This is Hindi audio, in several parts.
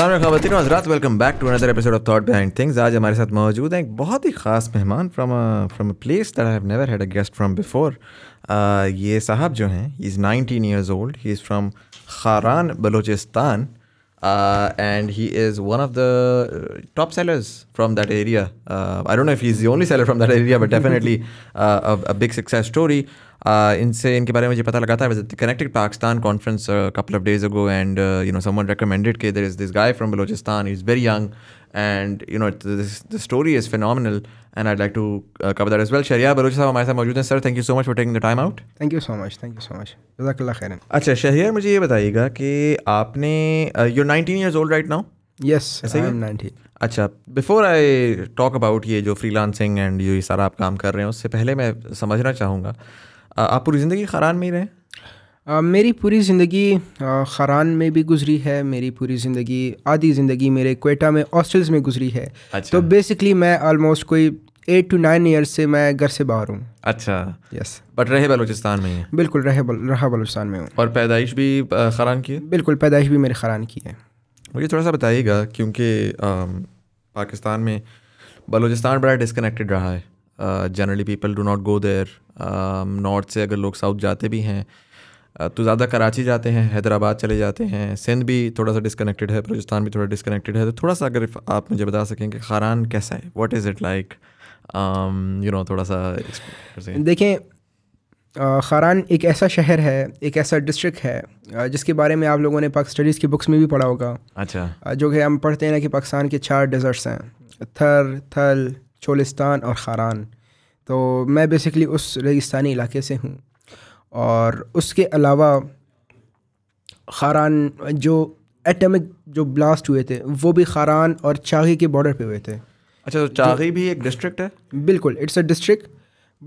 हजरात welcome back to another episode of thought behind things आज हमारे साथ मौजूद हैं एक बहुत ही खास मेहमान from from a place that I have never had a guest from before ये साहब जो हैं is nineteen years old he is from Kharan Balochistan Uh, and he is one of the uh, top sellers from that area. Uh, I don't know if he's the only seller from that area, but definitely uh, a, a, big success story. इनसे इनके बारे में मुझे पता लगा था with connected Pakistan conference couple of days ago and you know someone recommended के there is this guy from Balochistan is very young and you know the story is phenomenal and I like to cover that as well Shahriyar Baloch साहब हमारे साथ मौजूद हैं sir thank you so much for taking the time out thank you so much thank you so much जजाकल्ला खैर अच्छा शहरियार मुझे ये बताइएगा कि आपने you nineteen years old right now yes nineteen अच्छा बिफोर आई टॉक अबाउट ये जो फ्री लांसिंग एंड जो ये सारा आप काम कर रहे हैं उससे पहले मैं समझना चाहूँगा uh, आप पूरी ज़िंदगी खरान में ही रहे मेरी पूरी ज़िंदगी खरान में भी गुजरी है मेरी पूरी ज़िंदगी आधी ज़िंदगी मेरे कोटा में हॉस्टल्स में गुजरी है अच्छा। तो बेसिकली मैं ऑलमोस्ट कोई एट टू नाइन ईयर्स से मैं घर से बाहर हूँ अच्छा यस बट रहे बलोचिस्तान में बिल्कुल रहे बल, रहा बलोचिस्तान में हूँ और पैदाइश भी खरान की है बिल्कुल पैदाइश भी मेरे खरान की है मुझे थोड़ा सा बताइएगा क्योंकि पाकिस्तान में बलोचिस्तान बड़ा डिसकनेक्टेड रहा है generally people do not go there north से अगर लोग साउथ जाते भी हैं तो ज़्यादा कराची जाते हैं हैदराबाद चले जाते हैं सिंध भी थोड़ा सा डिसकनेक्टेड है बलोचिस्तान भी थोड़ा डिस्कनेक्टेड है तो थोड़ा सा अगर आप मुझे बता सकें कि खारान कैसा है what is it like you know थोड़ा सा देखें खारान एक ऐसा शहर है एक ऐसा डिस्ट्रिक्ट है जिसके बारे में आप लोगों ने पाक स्टडीज़ की बुक्स में भी पढ़ा होगा अच्छा जो कि हम पढ़ते हैं ना कि पाकिस्तान के चार डेजर्ट्स हैं थर थल चोलिस्तान और खारान तो मैं बेसिकली उस रेगिस्तानी इलाके से हूँ और उसके अलावा खारान जो एटमिक जो ब्लास्ट हुए थे वो भी खारान और चाही के बॉर्डर पे हुए थे अच्छा तो चाही भी एक डिस्ट्रिक्ट है बिल्कुल it's a district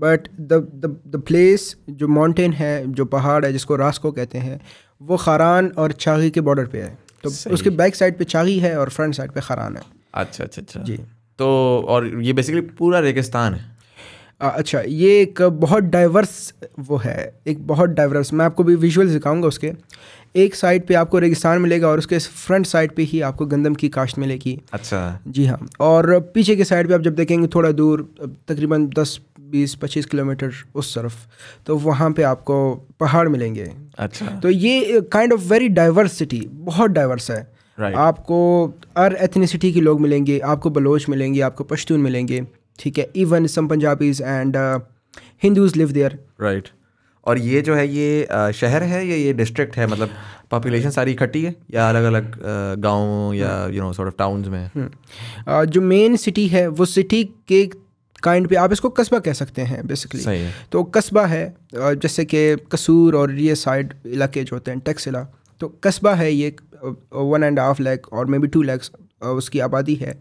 but the the place जो माउंटेन है जो पहाड़ है जिसको रास्को कहते हैं वो खारान और चाही के बॉर्डर पे है तो उसके बैक साइड पे चाही है और फ्रंट साइड पे खारान है अच्छा अच्छा अच्छा जी तो और ये बेसिकली पूरा रेगिस्तान है अच्छा ये एक बहुत डाइवर्स वो है एक बहुत डाइवर्स मैं आपको भी विजुअल दिखाऊंगा उसके एक साइड पे आपको रेगिस्तान मिलेगा और उसके फ्रंट साइड पे ही आपको गंदम की काश्त मिलेगी अच्छा जी हाँ और पीछे के साइड पे आप जब देखेंगे थोड़ा दूर तकरीबन दस बीस पच्चीस किलोमीटर उस तरफ तो वहाँ पे आपको पहाड़ मिलेंगे अच्छा तो ये kind of very diverse city बहुत डाइवर्स है right. आपको हर एथनीसिटी के लोग मिलेंगे आपको बलोच मिलेंगे आपको पश्तून मिलेंगे ठीक है even some Punjabis and Hindus live there right और ये जो है ये uh, शहर है या ये डिस्ट्रिक्ट है मतलब पॉपुलेशन सारी इकट्ठी है या अलग अलग uh, गाँव या you know sort of towns में हम्म। uh, जो मेन सिटी है वो सिटी के काइंड पे आप इसको कस्बा कह सकते हैं बेसिकली है। तो कस्बा है जैसे कि कसूर और ये साइड इलाके जो होते हैं टेक्सिला तो कस्बा है ये वन एंड हाफ लैक और मे बी टू लैक्स उसकी आबादी है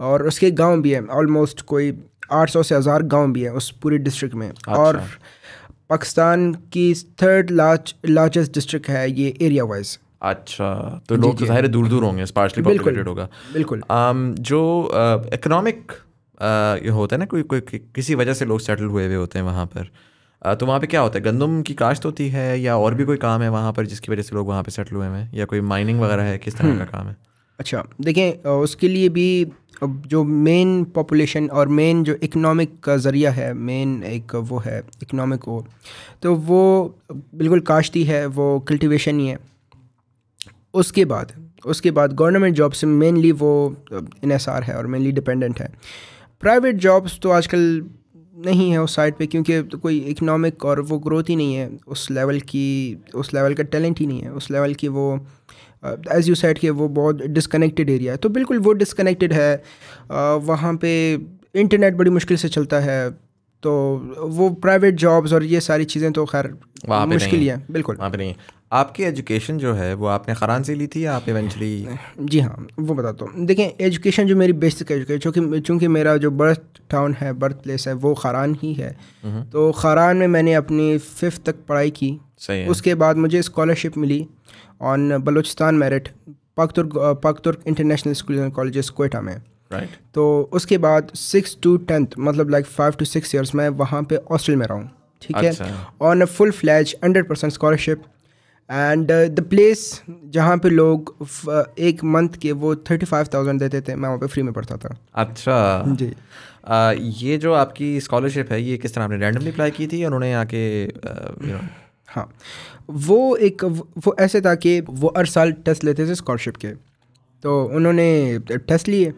और उसके गांव भी हैं ऑलमोस्ट कोई 800 से हज़ार गांव भी हैं उस पूरे डिस्ट्रिक्ट में अच्छा। और पाकिस्तान की थर्ड लार्ज लार्जेस्ट डिस्ट्रिक्ट है ये एरिया वाइज अच्छा तो लोग तो ज़ाहिर दूर दूर होंगे स्पार्शली पॉपुलेटेड होगा बिल्कुल um, जो इकोनॉमिक uh, ये होता है ना कोई कोई किसी वजह से लोग सेटल हुए हुए होते हैं वहाँ पर uh, तो वहाँ पे क्या होता है गंदम की काश्त होती है या और भी कोई काम है वहाँ पर जिसकी वजह से लोग वहाँ पे सेटल हुए हैं या कोई माइनिंग वगैरह है किस तरह का हम्म। काम है अच्छा देखें उसके लिए भी जो मेन पॉपुलेशन और मेन जो इकनॉमिक का ज़रिया है मेन एक वो है इकनॉमिक वो तो वो बिल्कुल काश्ती है वो कल्टिवेशन ही है उसके बाद उसके बाद गवर्नमेंट जॉब से मेनली वो इनसार है और मेनली डिपेंडेंट है प्राइवेट जॉब्स तो आजकल नहीं है उस साइड पे क्योंकि तो कोई इकनॉमिक और वो ग्रोथ ही नहीं है उस लेवल की उस लेवल का टैलेंट ही नहीं है उस लेवल की वो एज़ यू सेट कि वो बहुत डिसकनेक्टेड एरिया है तो बिल्कुल वो डिसकनेक्टेड है uh, वहाँ पे इंटरनेट बड़ी मुश्किल से चलता है तो वो प्राइवेट जॉब्स और ये सारी चीज़ें तो खैर मुश्किल ही है बिल्कुल वहाँ पे नहीं आपकी एजुकेशन जो है वो आपने खरान से ली थी या आप इवेंचुअली जी हाँ वो बता दो देखें एजुकेशन जो मेरी बेसिक एजुकेशन चूँकि चूँकि मेरा जो बर्थ टाउन है बर्थ प्लेस है वो खरान ही है हम्म। तो खरान में मैंने अपनी फिफ्थ तक पढ़ाई की उसके बाद मुझे स्कॉलरशिप मिली on Balochistan merit Pakturk uh, international school uh, School and Colleges Quetta में right. तो उसके बाद सिक्स टू टेंथ मतलब like five to six years मैं वहाँ पे हॉस्टल में रहा हूँ ठीक अच्छा. है on a full fledge hundred percent scholarship and the place जहाँ पे लोग uh, एक मंथ के वो थर्टी फाइव थाउजेंड देते थे मैं वहाँ पे फ्री में पढ़ता था अच्छा जी आ, ये जो आपकी स्कॉलरशिप है ये किस तरह आपने रैंडमली अप्लाई की थी उन्होंने आके यू uh, नो हाँ वो एक वो ऐसे था कि वो हर साल टेस्ट लेते थे स्कॉलरशिप के तो उन्होंने टेस्ट लिए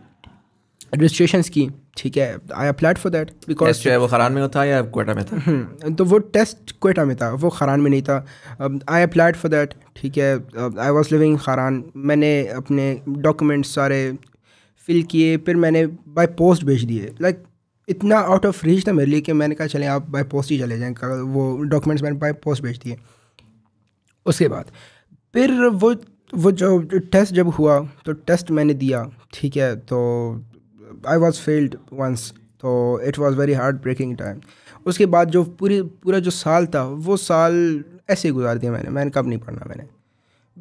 रजिस्ट्रेशन की ठीक है I applied for that because जो है वो खरान में था या कोटा में था हम्म, तो वो टेस्ट कोटा में था वो खरान में नहीं था आई अप्लाइड फॉर दैट ठीक है आई वॉज लिविंग खरान मैंने अपने डॉक्यूमेंट्स सारे फिल किए फिर मैंने बाय पोस्ट भेज दिए लाइक इतना आउट ऑफ रीच था मेरे लिए कि मैंने कहा चलें आप बाय पोस्ट ही चले जाएँ वो डॉक्यूमेंट्स मैंने बाय पोस्ट भेज दिए उसके बाद फिर वो वो जो टेस्ट जब हुआ तो टेस्ट मैंने दिया ठीक है तो आई वॉज फेल्ड वंस तो it was very hard breaking time उसके बाद जो पूरी पूरा जो साल था वो साल ऐसे ही गुजार दिया मैंने मैंने कब नहीं पढ़ना मैंने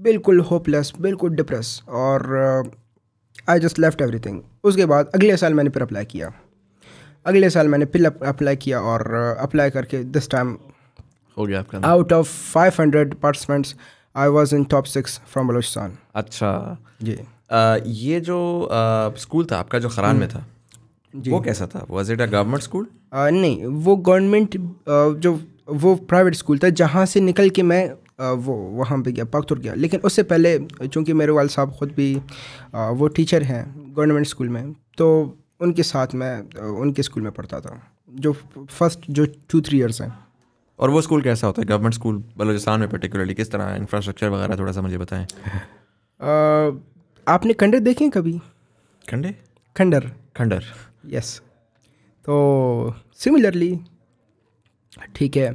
बिल्कुल होपलेस बिल्कुल डिप्रेस और आई जस्ट लेफ्ट थिंग उसके बाद अगले साल मैंने फिर अप्लाई किया अगले साल मैंने फिर अप्लाई किया और अप्लाई करके दिस टाइम हो गया आपका out of five hundred participants I was in top six from Balochistan अच्छा जी आ, ये जो स्कूल था आपका जो खरान में हम्म। था जी वो कैसा था was it a government school नहीं वो गवर्नमेंट जो वो प्राइवेट स्कूल था जहाँ से निकल के मैं आ, वो वहाँ पे गया पाकतुर गया लेकिन उससे पहले चूँकि मेरे वाल साहब ख़ुद भी आ, वो टीचर हैं गवर्नमेंट स्कूल में तो उनके साथ मैं उनके स्कूल में पढ़ता था जो फर्स्ट जो टू थ्री ईयर्स हैं और वो स्कूल कैसा होता है गवर्नमेंट स्कूल बलोचिस्तान में पर्टिकुलरली किस तरह इंफ्रास्ट्रक्चर वगैरह थोड़ा सा मुझे बताएं आपने खंडर देखे कभी खंडे खंडर खंडर यस तो सिमिलरली ठीक है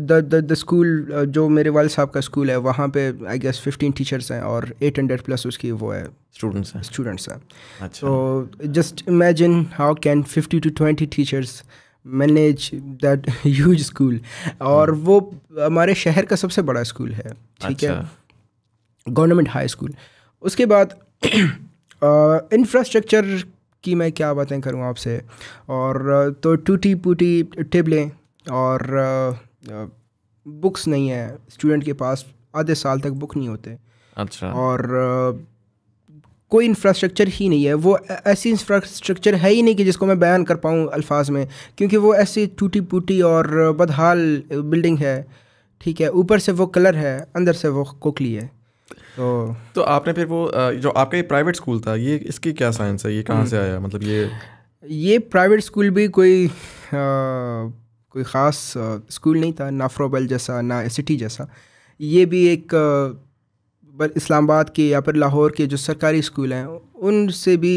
द स्कूल जो मेरे वाले साहब का स्कूल है वहाँ पे आई गेस फिफ्टीन टीचर्स हैं और एट हंड्रेड प्लस उसकी वो है स्टूडेंट्स हैं स्टूडेंट्स हैं अच्छा। तो just imagine how can fifty to twenty teachers manage that huge school और hmm. वो हमारे शहर का सबसे बड़ा स्कूल है ठीक अच्छा। है गवर्नमेंट हाई स्कूल उसके बाद इंफ्रास्ट्रक्चर की मैं क्या बातें करूँ आपसे और तो टूटी पूटी टेबलें और बुक्स नहीं है स्टूडेंट के पास आधे साल तक बुक नहीं होते अच्छा और कोई इंफ्रास्ट्रक्चर ही नहीं है वो ऐसी इंफ्रास्ट्रक्चर है ही नहीं कि जिसको मैं बयान कर पाऊँ अल्फाज में क्योंकि वो ऐसी टूटी फूटी और बदहाल बिल्डिंग है ठीक है ऊपर से वो कलर है अंदर से वो कोकली है तो तो आपने फिर वो जो आपका ये प्राइवेट स्कूल था ये इसकी क्या साइंस है ये कहाँ हम्म। से आया मतलब ये ये प्राइवेट स्कूल भी कोई आ, कोई ख़ास स्कूल नहीं था ना फ्रोबल जैसा ना सिटी जैसा ये भी एक इस्लामाबाद के या फिर लाहौर के जो सरकारी स्कूल हैं उनसे भी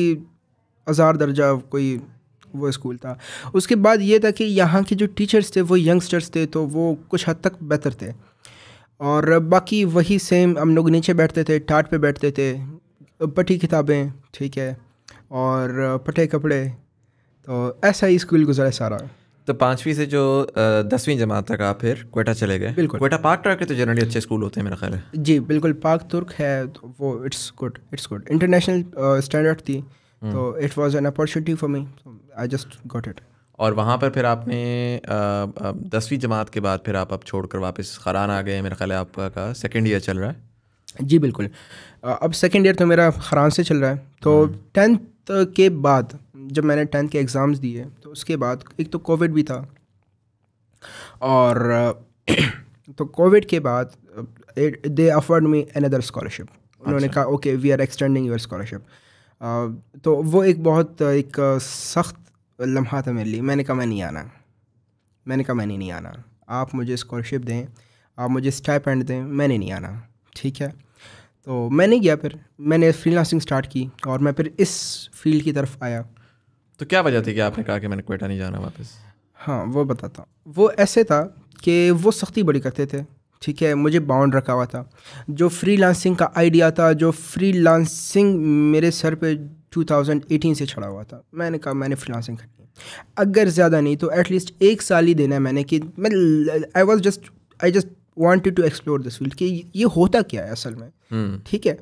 हज़ार दर्जा कोई वो स्कूल था उसके बाद ये था कि यहाँ के जो टीचर्स थे वो यंगस्टर्स थे तो वो कुछ हद तक बेहतर थे और बाकी वही सेम हम लोग नीचे बैठते थे टाट पे बैठते थे पटी किताबें ठीक है और पटे कपड़े तो ऐसा ही स्कूल गुजरा सारा तो पाँचवीं से जो दसवीं जमात तक आप फिर कोटा चले गए बिल्कुल कोटा पार्क टर्क के तो जनरली अच्छे स्कूल होते हैं मेरा ख्याल है जी बिल्कुल पार्क तुर्क है तो वो it's good it's good international standard थी हम्म। तो it was an opportunity for me I just got it और वहाँ पर फिर आपने दसवीं जमात के बाद फिर आप अब छोड़ कर वापस खरान आ गए मेरा ख्याल है आपका का सेकेंड ईयर चल रहा है जी बिल्कुल अब सेकेंड ईयर तो मेरा खरान से चल रहा है तो टेंथ हम्म। के बाद जब मैंने टेंथ के एग्ज़ाम्स दिए उसके बाद एक तो कोविड भी था और तो कोविड के बाद they offered me another scholarship उन्होंने अच्छा। कहा okay we are extending your scholarship तो वो एक बहुत एक सख्त लम्हा था मेरे लिए मैंने कहा मैं नहीं आना मैंने कहा मैंने नहीं आना आप मुझे स्कॉलरशिप दें आप मुझे एंड दें मैंने नहीं आना ठीक है तो मैं नहीं गया फिर मैंने फ्री स्टार्ट की और मैं फिर इस फील्ड की तरफ आया तो क्या वजह थी कि आपने कहा कि मैंने कोयटा नहीं जाना वापस हाँ वो बताता हूँ वो ऐसे था कि वो सख्ती बड़ी करते थे ठीक है मुझे बाउंड रखा हुआ था जो फ्री लांसिंग का आइडिया था जो फ्री लांसिंग मेरे सर पे 2018 से छड़ा हुआ था मैंने कहा मैंने फ्री लांसिंग करनी है अगर ज़्यादा नहीं तो एटलीस्ट एक साल ही देना है मैंने कि मैं I was just I just wanted to explore this field कि ये होता क्या है असल में हम्म। ठीक है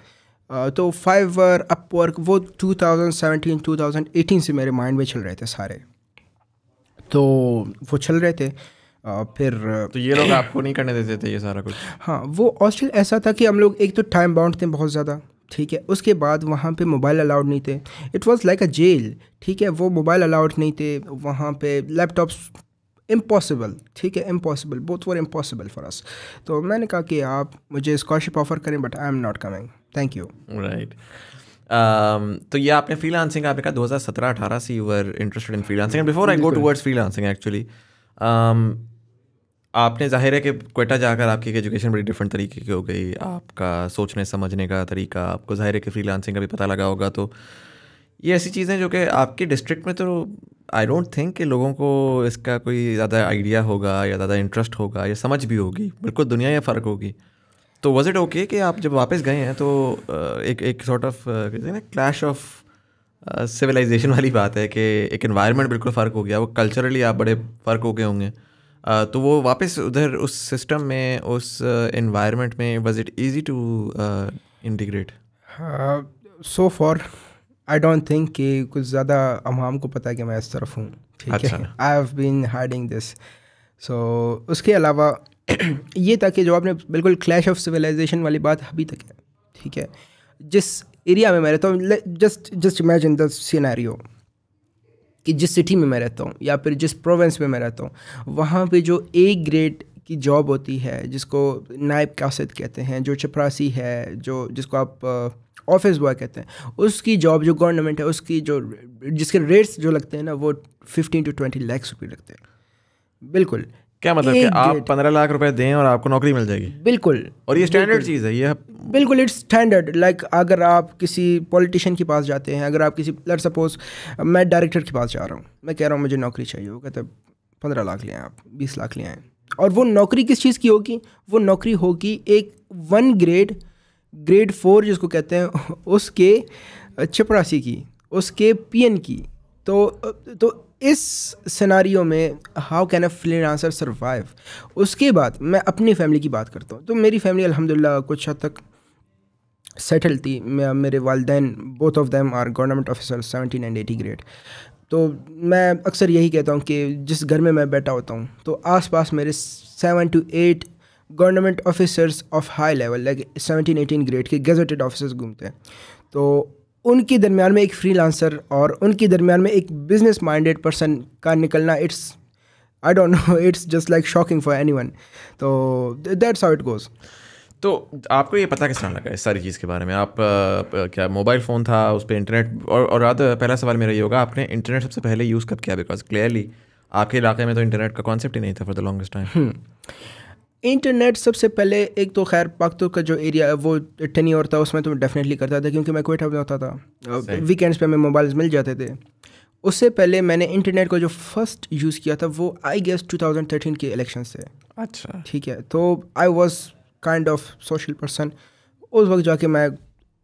Uh, तो फाइवर अपवर्क वो 2017 2018 से मेरे माइंड में चल रहे थे सारे तो वो चल रहे थे uh, फिर uh, तो ये लोग आपको नहीं करने देते थे ये सारा कुछ हाँ वो हॉस्टल ऐसा था कि हम लोग एक तो टाइम बाउंड थे बहुत ज़्यादा ठीक है उसके बाद वहाँ पे मोबाइल अलाउड नहीं थे it was like a jail ठीक है वो मोबाइल अलाउड नहीं थे वहाँ पे लैपटॉप्स इम्पॉसिबल ठीक है impossible both were impossible for us तो मैंने कहा कि आप मुझे स्कॉलरशिप ऑफर करें but I am not coming thank you right तो ये आपने फ्री लांसिंग आपने कहा सत्रह अठारह से you are interested in lancing and before I go freelancing actually आपने जाहिर है कि कोटा जाकर आपकी एजुकेशन बड़ी डिफरेंट तरीके की हो गई आपका सोचने समझने का तरीका आपको जाहिर है कि फ़्री लांसिंग का भी पता लगा होगा तो ये ऐसी चीज़ें जो कि आपके डिस्ट्रिक्ट में तो आई डोंट थिंक कि लोगों को इसका कोई ज़्यादा आइडिया होगा या ज़्यादा इंटरेस्ट होगा या समझ भी होगी बिल्कुल दुनिया या फ़र्क होगी तो वॉज इट ओके कि आप जब वापस गए हैं तो एक एक सॉर्ट ऑफ कहते हैं ना क्लैश ऑफ सिविलाइजेशन वाली बात है कि एक इन्वायरमेंट बिल्कुल फ़र्क हो गया वो कल्चरली आप बड़े फ़र्क हो गए होंगे uh, तो वो वापस उधर उस सिस्टम में उस इन्वायरमेंट में was it easy to integrate so for I don't think कि कुछ ज़्यादा अवाम को पता है कि मैं इस तरफ हूँ ठीक अच्छा। है I have been hiding this so उसके अलावा ये था कि जो आपने बिल्कुल क्लैश ऑफ सिविलाइजेशन वाली बात अभी तक है ठीक है जिस एरिया में मैं रहता हूँ just just imagine the scenery कि जिस सिटी में मैं रहता हूँ या फिर जिस प्रोविंस में मैं रहता हूँ वहाँ पे जो ए ग्रेड की जॉब होती है जिसको नायब कासद कहते हैं जो चपरासी है जो जिसको आप ऑफिस बॉय कहते हैं उसकी जॉब जो गवर्नमेंट है उसकी जो जिसके रेट्स जो लगते हैं ना वो फिफ्टीन टू ट्वेंटी लैक्स रुपये लगते हैं बिल्कुल क्या मतलब कि आप पंद्रह लाख रुपए दें और आपको नौकरी मिल जाएगी बिल्कुल और ये स्टैंडर्ड चीज़ है ये बिल्कुल इट्स स्टैंडर्ड लाइक अगर आप किसी पॉलिटिशियन के पास जाते हैं अगर आप किसी लेट सपोज मैं डायरेक्टर के पास जा रहा हूँ मैं कह रहा हूँ मुझे नौकरी चाहिए वो कहते पंद्रह लाख ले आए आप बीस लाख ले आए और वो नौकरी किस चीज़ की होगी वो नौकरी होगी एक वन ग्रेड ग्रेड फोर जिसको कहते हैं उसके चपरासी की उसके पीएन की तो तो इस सिनारियो में how can a answer survive उसके बाद मैं अपनी फैमिली की बात करता हूँ तो मेरी फैमिली अलहमदिल्ला कुछ हद तक सेटल थी मैं मेरे वालदेन both of them are government officer seventeen and eighteen grade तो मैं अक्सर यही कहता हूँ कि जिस घर में मैं बैठा होता हूँ तो आसपास मेरे seven to eight government officers of high level like seventeen eighteen grade के गजटेड ऑफिसर्स घूमते हैं तो उनके दरमियान में एक लांसर और उनके दरमियान में एक बिजनेस माइंडेड पर्सन का निकलना it's I don't know it's just like shocking for anyone तो दैट्स हाउ इट गोज़ तो आपको ये पता किस तरह लगा इस सारी चीज़ के बारे में आप आ, क्या मोबाइल फ़ोन था उस पर इंटरनेट और और रात पहला सवाल मेरा ये होगा आपने इंटरनेट सबसे पहले यूज़ कब किया बिकॉज क्लियरली आपके इलाके में तो इंटरनेट का कॉन्सेप्ट ही नहीं था for the longest time internet सबसे पहले एक तो खैर पाकतूर का जो एरिया है वो टनी और था उसमें तो मैं डेफिनेटली करता था क्योंकि मैं कोयटा में होता था वीकेंड्स पे हमें मोबाइल्स मिल जाते थे उससे पहले मैंने इंटरनेट को जो फर्स्ट यूज़ किया था वो आई गेस 2013 के इलेक्शन से अच्छा ठीक है तो I was kind of social person उस वक्त जाके मैं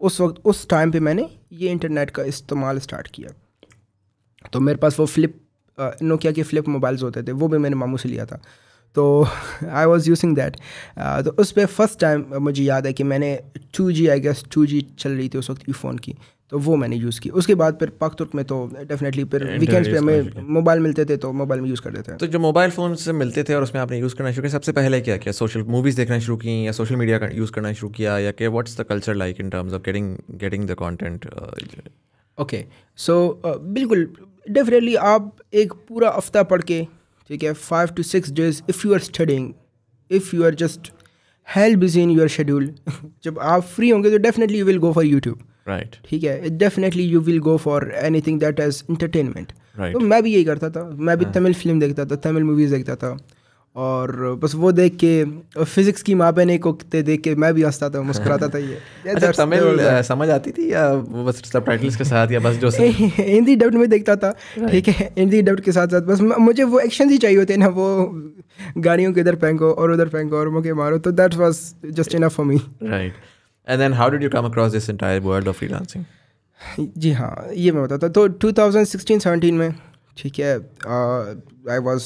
उस वक्त उस टाइम पर मैंने ये इंटरनेट का इस्तेमाल स्टार्ट किया तो मेरे पास वो फ्लिप नोकिया के फ्लिप मोबाइल्स होते थे वो भी मैंने मामू से लिया था तो आई वॉज़ यूजिंग दैट तो उस पर फर्स्ट टाइम मुझे याद है कि मैंने two G I guess two G चल रही थी उस वक्त ई फ़ोन की तो वो मैंने यूज़ की उसके बाद फिर पाक तुर्क में तो डेफिनेटली फिर वीकेंड्स पे हमें मोबाइल मिलते थे तो मोबाइल में यूज़ करते थे तो जो मोबाइल फ़ोन से मिलते थे और उसमें आपने यूज़ करना शुरू किया सबसे पहले क्या किया सोशल मूवीज़ देखना शुरू की या सोशल मीडिया का यूज़ करना शुरू किया या कि what's the culture like in terms of getting getting the content okay so बिल्कुल डेफिनेटली आप एक पूरा हफ्ता पढ़ के तो ठीक है five to six days if you are studying if you are just help busy in your schedule जब आप फ्री होंगे तो definitely you will go for YouTube right ठीक है definitely you will go for anything that as entertainment तो मैं भी यही करता था मैं भी हाँ। तमिल फिल्म देखता था तमिल मूवीज़ देखता था और बस वो देख के फिजिक्स की माँ बहने को देख के मैं भी हंसता था मुस्कुराता था ये अच्छा समझ आती थी या बस सब टाइटल्स के साथ या बस जो हिंदी डब्ड में देखता था ठीक है हिंदी डब्ड के साथ साथ बस मुझे वो एक्शन ही चाहिए होते ना वो गाड़ियों के इधर फेंको और उधर फेंको और मुझे मारो तो that was just enough for me right and then how did you come across this entire world of freelancing जी हाँ ये मैं बताता तो 2016-17 में ठीक है I uh, was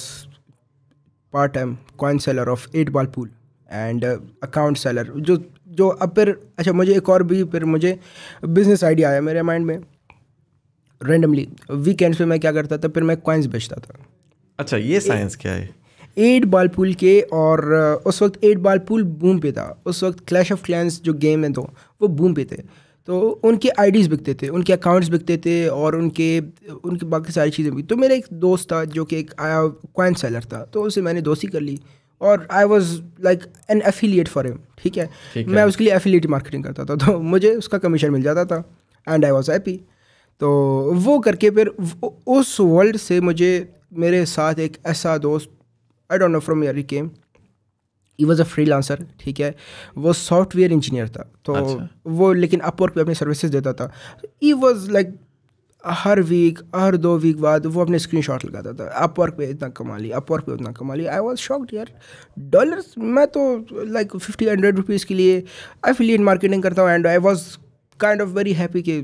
part time coin seller of eight ball pool and account seller जो जो अब फिर अच्छा मुझे एक और भी फिर मुझे बिजनेस आइडिया आया मेरे माइंड में रेंडमली वीकेंड्स पे मैं क्या करता था फिर मैं कॉइन्स बेचता था अच्छा ये साइंस क्या है एट बॉल पूल के और uh, उस वक्त एट बॉल पूल बूम पे था उस वक्त क्लैश ऑफ क्लैंस जो गेम है तो वो बूम पे थे तो उनके आईडीज़ बिकते थे उनके अकाउंट्स बिकते थे और उनके उनके बाकी सारी चीज़ें बिकती तो मेरा एक दोस्त था जो कि एक कॉइन सेलर था तो उसे मैंने दोस्ती कर ली और I was like an affiliate for him ठीक है मैं उसके लिए एफिलिएट मार्केटिंग करता था तो मुझे उसका कमीशन मिल जाता था एंड आई वॉज हैप्पी तो वो करके फिर उस वर्ल्ड से मुझे मेरे साथ एक ऐसा दोस्त आई डोंट नो फ्रॉम यार came he was a freelancer ठीक है वो सॉफ्टवेयर इंजीनियर था तो अच्छा। वो लेकिन अपवर्क पे अपनी सर्विसेज देता था ई वॉज लाइक हर वीक हर दो वीक बाद वो अपने स्क्रीन शॉट लगाता था अपवर्क पे इतना कमा ली अपवर्क पे उतना कमा ली आई वॉज शॉक्ड यार डॉलर्स मैं तो लाइक फिफ्टी हंड्रेड रुपीज़ के लिए एफिलिएट मार्केटिंग करता हूँ and I was kind of very happy कि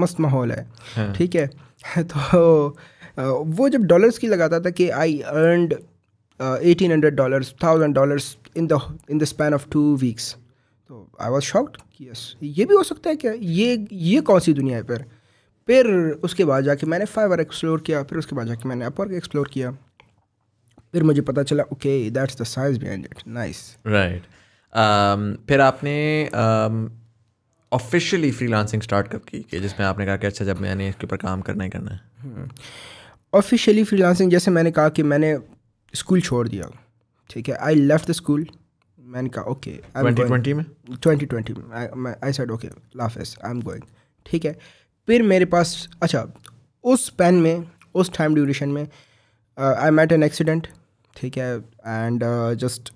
मस्त माहौल है हाँ। ठीक है तो वो जब डॉलर्स की लगाता था कि I earned dollar thousand dollar in the in the span of two weeks तो आई वॉज शॉक्ड यस ये भी हो सकता है क्या ये ये कौन सी दुनिया है फिर फिर उसके बाद जाके मैंने फाइवर एक्सप्लोर किया फिर उसके बाद जाके मैंने अपवर्क एक्सप्लोर किया फिर मुझे पता चला okay that's the size behind it nice right फिर आपने ऑफिशियली फ्रीलांसिंग स्टार्ट कब की कि जिसमें आपने कहा कि अच्छा जब मैंने इसके ऊपर काम करना ही करना है ऑफिशियली hmm. फ्रीलांसिंग जैसे मैंने कहा कि मैंने स्कूल छोड़ दिया ठीक है आई लेफ्ट द स्कूल मैंने कहा ओके ट्वेंटी ट्वेंटी में twenty twenty I said okay लाफेस आई एम गोइंग ठीक है फिर मेरे पास अच्छा उस पेन में उस टाइम ड्यूरेशन में आई मेट एन एक्सीडेंट ठीक है and just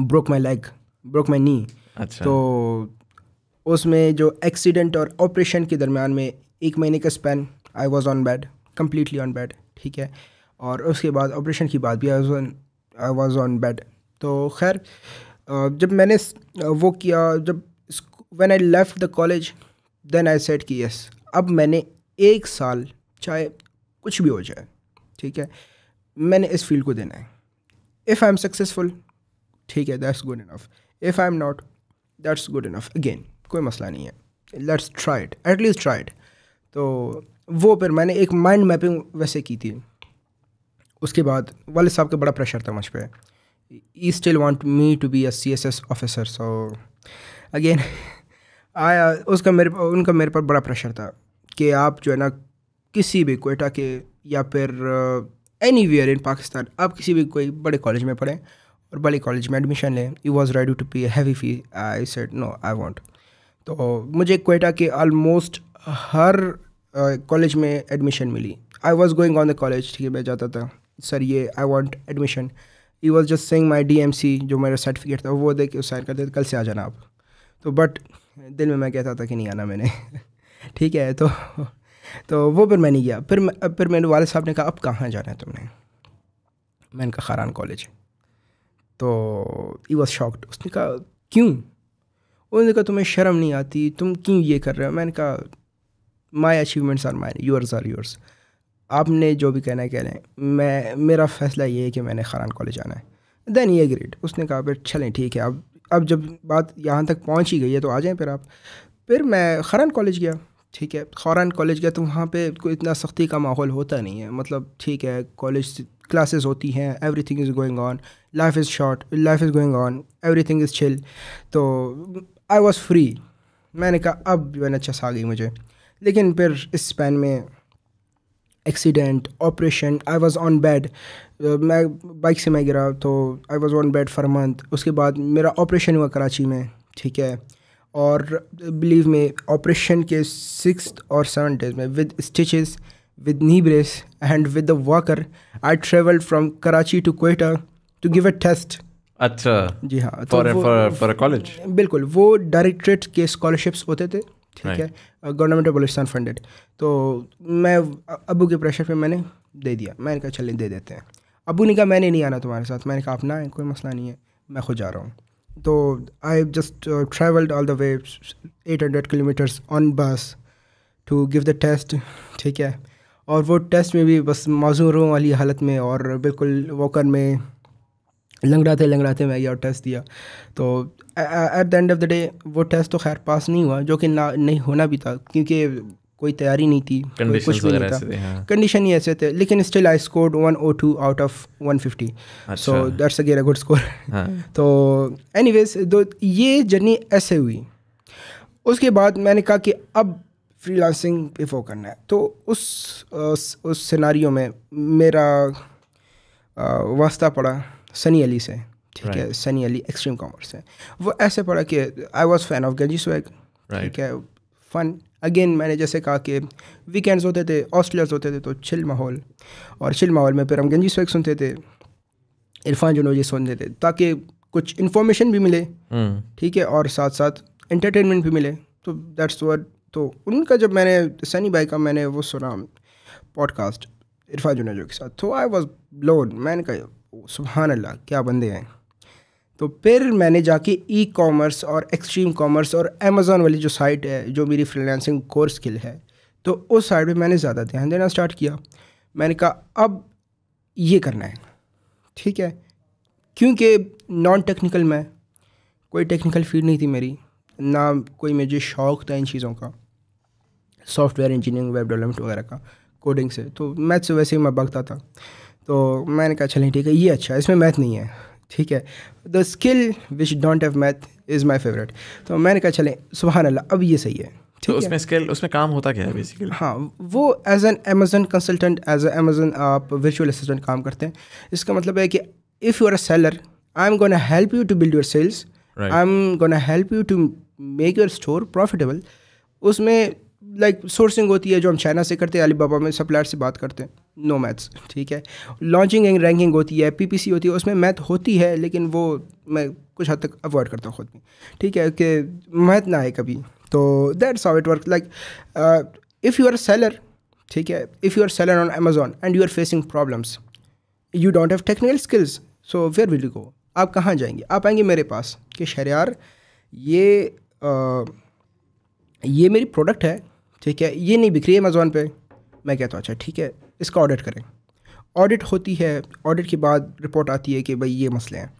broke my leg broke my knee अच्छा तो उसमें जो एक्सीडेंट और ऑपरेशन के दरमियान में एक महीने का span I was on bed completely on bed ठीक है और उसके बाद ऑपरेशन की बात भी आई वॉज ऑन बेड तो खैर जब मैंने वो किया जब when I left the college then I said कि यस अब मैंने एक साल चाहे कुछ भी हो जाए ठीक है मैंने इस फील्ड को देना है इफ़ आई एम सक्सेसफुल ठीक है that's good enough if I am not that's good enough again कोई मसला नहीं है let's try it at least try it तो वो फिर मैंने एक माइंड मैपिंग वैसे की थी उसके बाद वाले साहब का बड़ा प्रेशर था मुझ पर he still want me to be a C S S officer so again आया उसका मेरे उनका मेरे पर बड़ा प्रेशर था कि आप जो है ना किसी भी कोयटा के या फिर एनी वेयर इन पाकिस्तान आप किसी भी कोई बड़े कॉलेज में पढ़ें और बड़े कॉलेज में एडमिशन लें you was ready to pay heavy fee I said no I want तो मुझे कोयटा के ऑलमोस्ट हर कॉलेज uh, में एडमिशन मिली I was going on the college ठीक है मैं जाता था सर ये I want admission he was just sending my D M C जो मेरा सर्टिफिकेट था वो दे के साइन कर देते कल से आ जाना आप तो बट दिल में मैं कहता था कि नहीं आना मैंने ठीक है तो तो वो फिर मैं नहीं गया फिर फिर मेरे वाले साहब ने कहा अब कहाँ जाना है तुमने मैंने कहा खारान कॉलेज तो ई वॉज शॉक्ड उसने कहा क्यों उन्होंने कहा तुम्हें शर्म नहीं आती तुम क्यों ये कर रहे हो मैंने कहा my achievements are my yours are yours आपने जो भी कहना है कह लें मैं मेरा फैसला ये है कि मैंने खरान कॉलेज जाना है देन ये ग्रेड उसने कहा फिर चलें ठीक है अब अब जब बात यहाँ तक पहुँच ही गई है तो आ जाएँ फिर आप फिर मैं खरान कॉलेज गया ठीक है ख़रान कॉलेज गया तो वहाँ पे कोई इतना सख्ती का माहौल होता नहीं है मतलब ठीक है कॉलेज क्लासेस होती हैं everything is going on life is short life is going on everything is chill तो आई वॉज़ फ्री मैंने कहा अब जो है ना चस आ गई मुझे लेकिन फिर इस पैन में accident operation I was on bed मैं बाइक से मैं गिरा तो I was on bed for month उसके बाद मेरा ऑपरेशन हुआ कराची में ठीक है और बिलीव में ऑपरेशन के सिक्स और सेवन डेज में with stitches with knee brace and with the walker I travelled from Karachi to Quetta to give a test अच्छा जी हाँ फॉर फॉर कॉलेज बिल्कुल वो डायरेक्ट्रेट के स्कॉलरशिप्स होते थे ठीक है गवर्नमेंट ऑफ बलुस्तान फंडेड तो मैं अबू के प्रेशर पे मैंने दे दिया मैंने कहा चलिए दे देते हैं अबू ने कहा मैंने नहीं आना तुम्हारे साथ मैंने कहा आप ना आए कोई मसला नहीं है मैं खुद जा रहा हूँ तो I just travelled all the way eight hundred kilometers on bus to give the test ठीक है और वो टेस्ट में भी बस मजूरों वाली हालत में और बिल्कुल वॉकर में लंगड़ाते लंगड़ाते मैं गया और टेस्ट दिया तो at the end of the day वो टेस्ट तो खैर पास नहीं हुआ जो कि ना नहीं होना भी था क्योंकि कोई तैयारी नहीं थी कुछ भी नहीं था कंडीशन हाँ। ही ऐसे थे लेकिन still I score one O two out of one fifty so that's again a good score तो एनी वेज दो ये जर्नी ऐसे हुई उसके बाद मैंने कहा कि अब फ्री पे फो करना है तो उस उस, उस सिनारियों में मेरा वास्ता पड़ा सनी अली से ठीक है सनी अली एक्सट्रीम कॉमर्स है वो ऐसे पढ़ा कि I was fan of Ganji Swag ठीक है फन अगेन मैंने जैसे कहा कि वीकेंड्स होते थे ऑस्ट्रेलियर्स होते थे तो छिल माहौल और छिल माहौल में फिर हम गंजी स्वैग सुनते थे इरफान जुनोजी सुनते थे ताकि कुछ इन्फॉर्मेशन भी मिले हम्म। ठीक है और साथ साथ इंटरटेनमेंट भी मिले तो दैट्स वर्ड तो उनका जब मैंने सनी भाई का मैंने वो सुना पॉडकास्ट इरफान जुनेजो के साथ तो आई वॉज ब्लोन मैंने कहा सुबहान अल्लाह क्या बंदे हैं तो फिर मैंने जाके ई कॉमर्स और एक्सट्रीम कॉमर्स और अमेज़ोन वाली जो साइट है जो मेरी फ्रीलांसिंग कोर्स स्किल है तो उस साइड पे मैंने ज़्यादा ध्यान देना स्टार्ट किया मैंने कहा अब ये करना है ठीक है क्योंकि नॉन टेक्निकल मैं कोई टेक्निकल फील्ड नहीं थी मेरी ना कोई मुझे शौक़ था इन चीज़ों का सॉफ्टवेयर इंजीनियरिंग वेब डेवलपमेंट वगैरह का कोडिंग से तो मैथ से वैसे ही मैं बगता था तो मैंने कहा चलें ठीक है ये अच्छा है इसमें मैथ नहीं है ठीक है the skill which don't have math is my favourite तो मैंने कहा चले सुबह अल्लाह अब ये सही है तो उसमें स्किल उसमें काम होता क्या है बेसिकली हाँ वो as an Amazon consultant as a Amazon आप वर्चुअल असिस्टेंट काम करते हैं इसका मतलब है कि if you are a seller I am gonna help you to build your sales I am gonna help you to make your store profitable उसमें लाइक like, सोर्सिंग होती है जो हम चाइना से करते हैं बाबा में सप्लायर से बात करते हैं नो मैथ्स ठीक है लॉन्चिंग एंड रैंकिंग होती है पीपीसी होती है उसमें मैथ होती है लेकिन वो मैं कुछ हद तक अवॉइड करता हूँ खुद में ठीक है कि मैथ ना आए कभी तो that's how it work like if you are seller ठीक है if you are seller on Amazon and you are facing problems you don't have technical skills so where will you go आप कहाँ जाएंगे आप आएंगे मेरे पास कि शहर ये आ, uh, ये मेरी प्रोडक्ट है ठीक है ये नहीं बिक रही है अमेज़ोन पे मैं कहता हूँ अच्छा ठीक है इसका ऑडिट करें ऑडिट होती है ऑडिट के बाद रिपोर्ट आती है कि भाई ये मसले हैं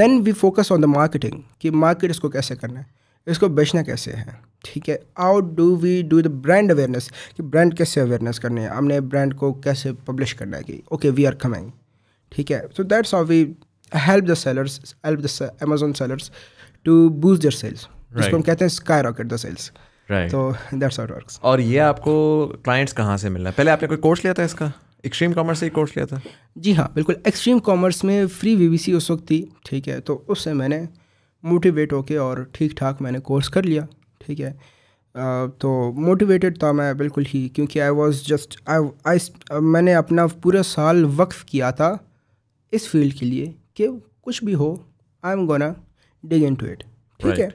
then we focus on the marketing कि मार्केट इसको कैसे करना है इसको बेचना कैसे है ठीक है how do we do the brand awareness कि ब्रांड कैसे अवेयरनेस करनी है हमने ब्रांड को कैसे पब्लिश करना है कि ओके वी आर कमिंग ठीक है so that's of we help the sellers help the Amazon sellers to boost their sales जिसको हम कहते हैं स्काई रॉकेट द सेल्स तो दैट्स आउट वर्क्स और ये आपको क्लाइंट्स कहाँ से मिलना है पहले आपने कोई कोर्स लिया था इसका एक्सट्रीम कॉमर्स से ही कोर्स लिया था जी हाँ बिल्कुल एक्सट्रीम कॉमर्स में फ्री वी उस वक्त थी ठीक है तो उससे मैंने मोटिवेट होके और ठीक ठाक मैंने कोर्स कर लिया ठीक है तो मोटिवेटेड था मैं बिल्कुल ही क्योंकि आई वॉज जस्ट आई आई मैंने अपना पूरा साल वक्फ किया था इस फील्ड के लिए कि कुछ भी हो I am gonna dig into it ठीक है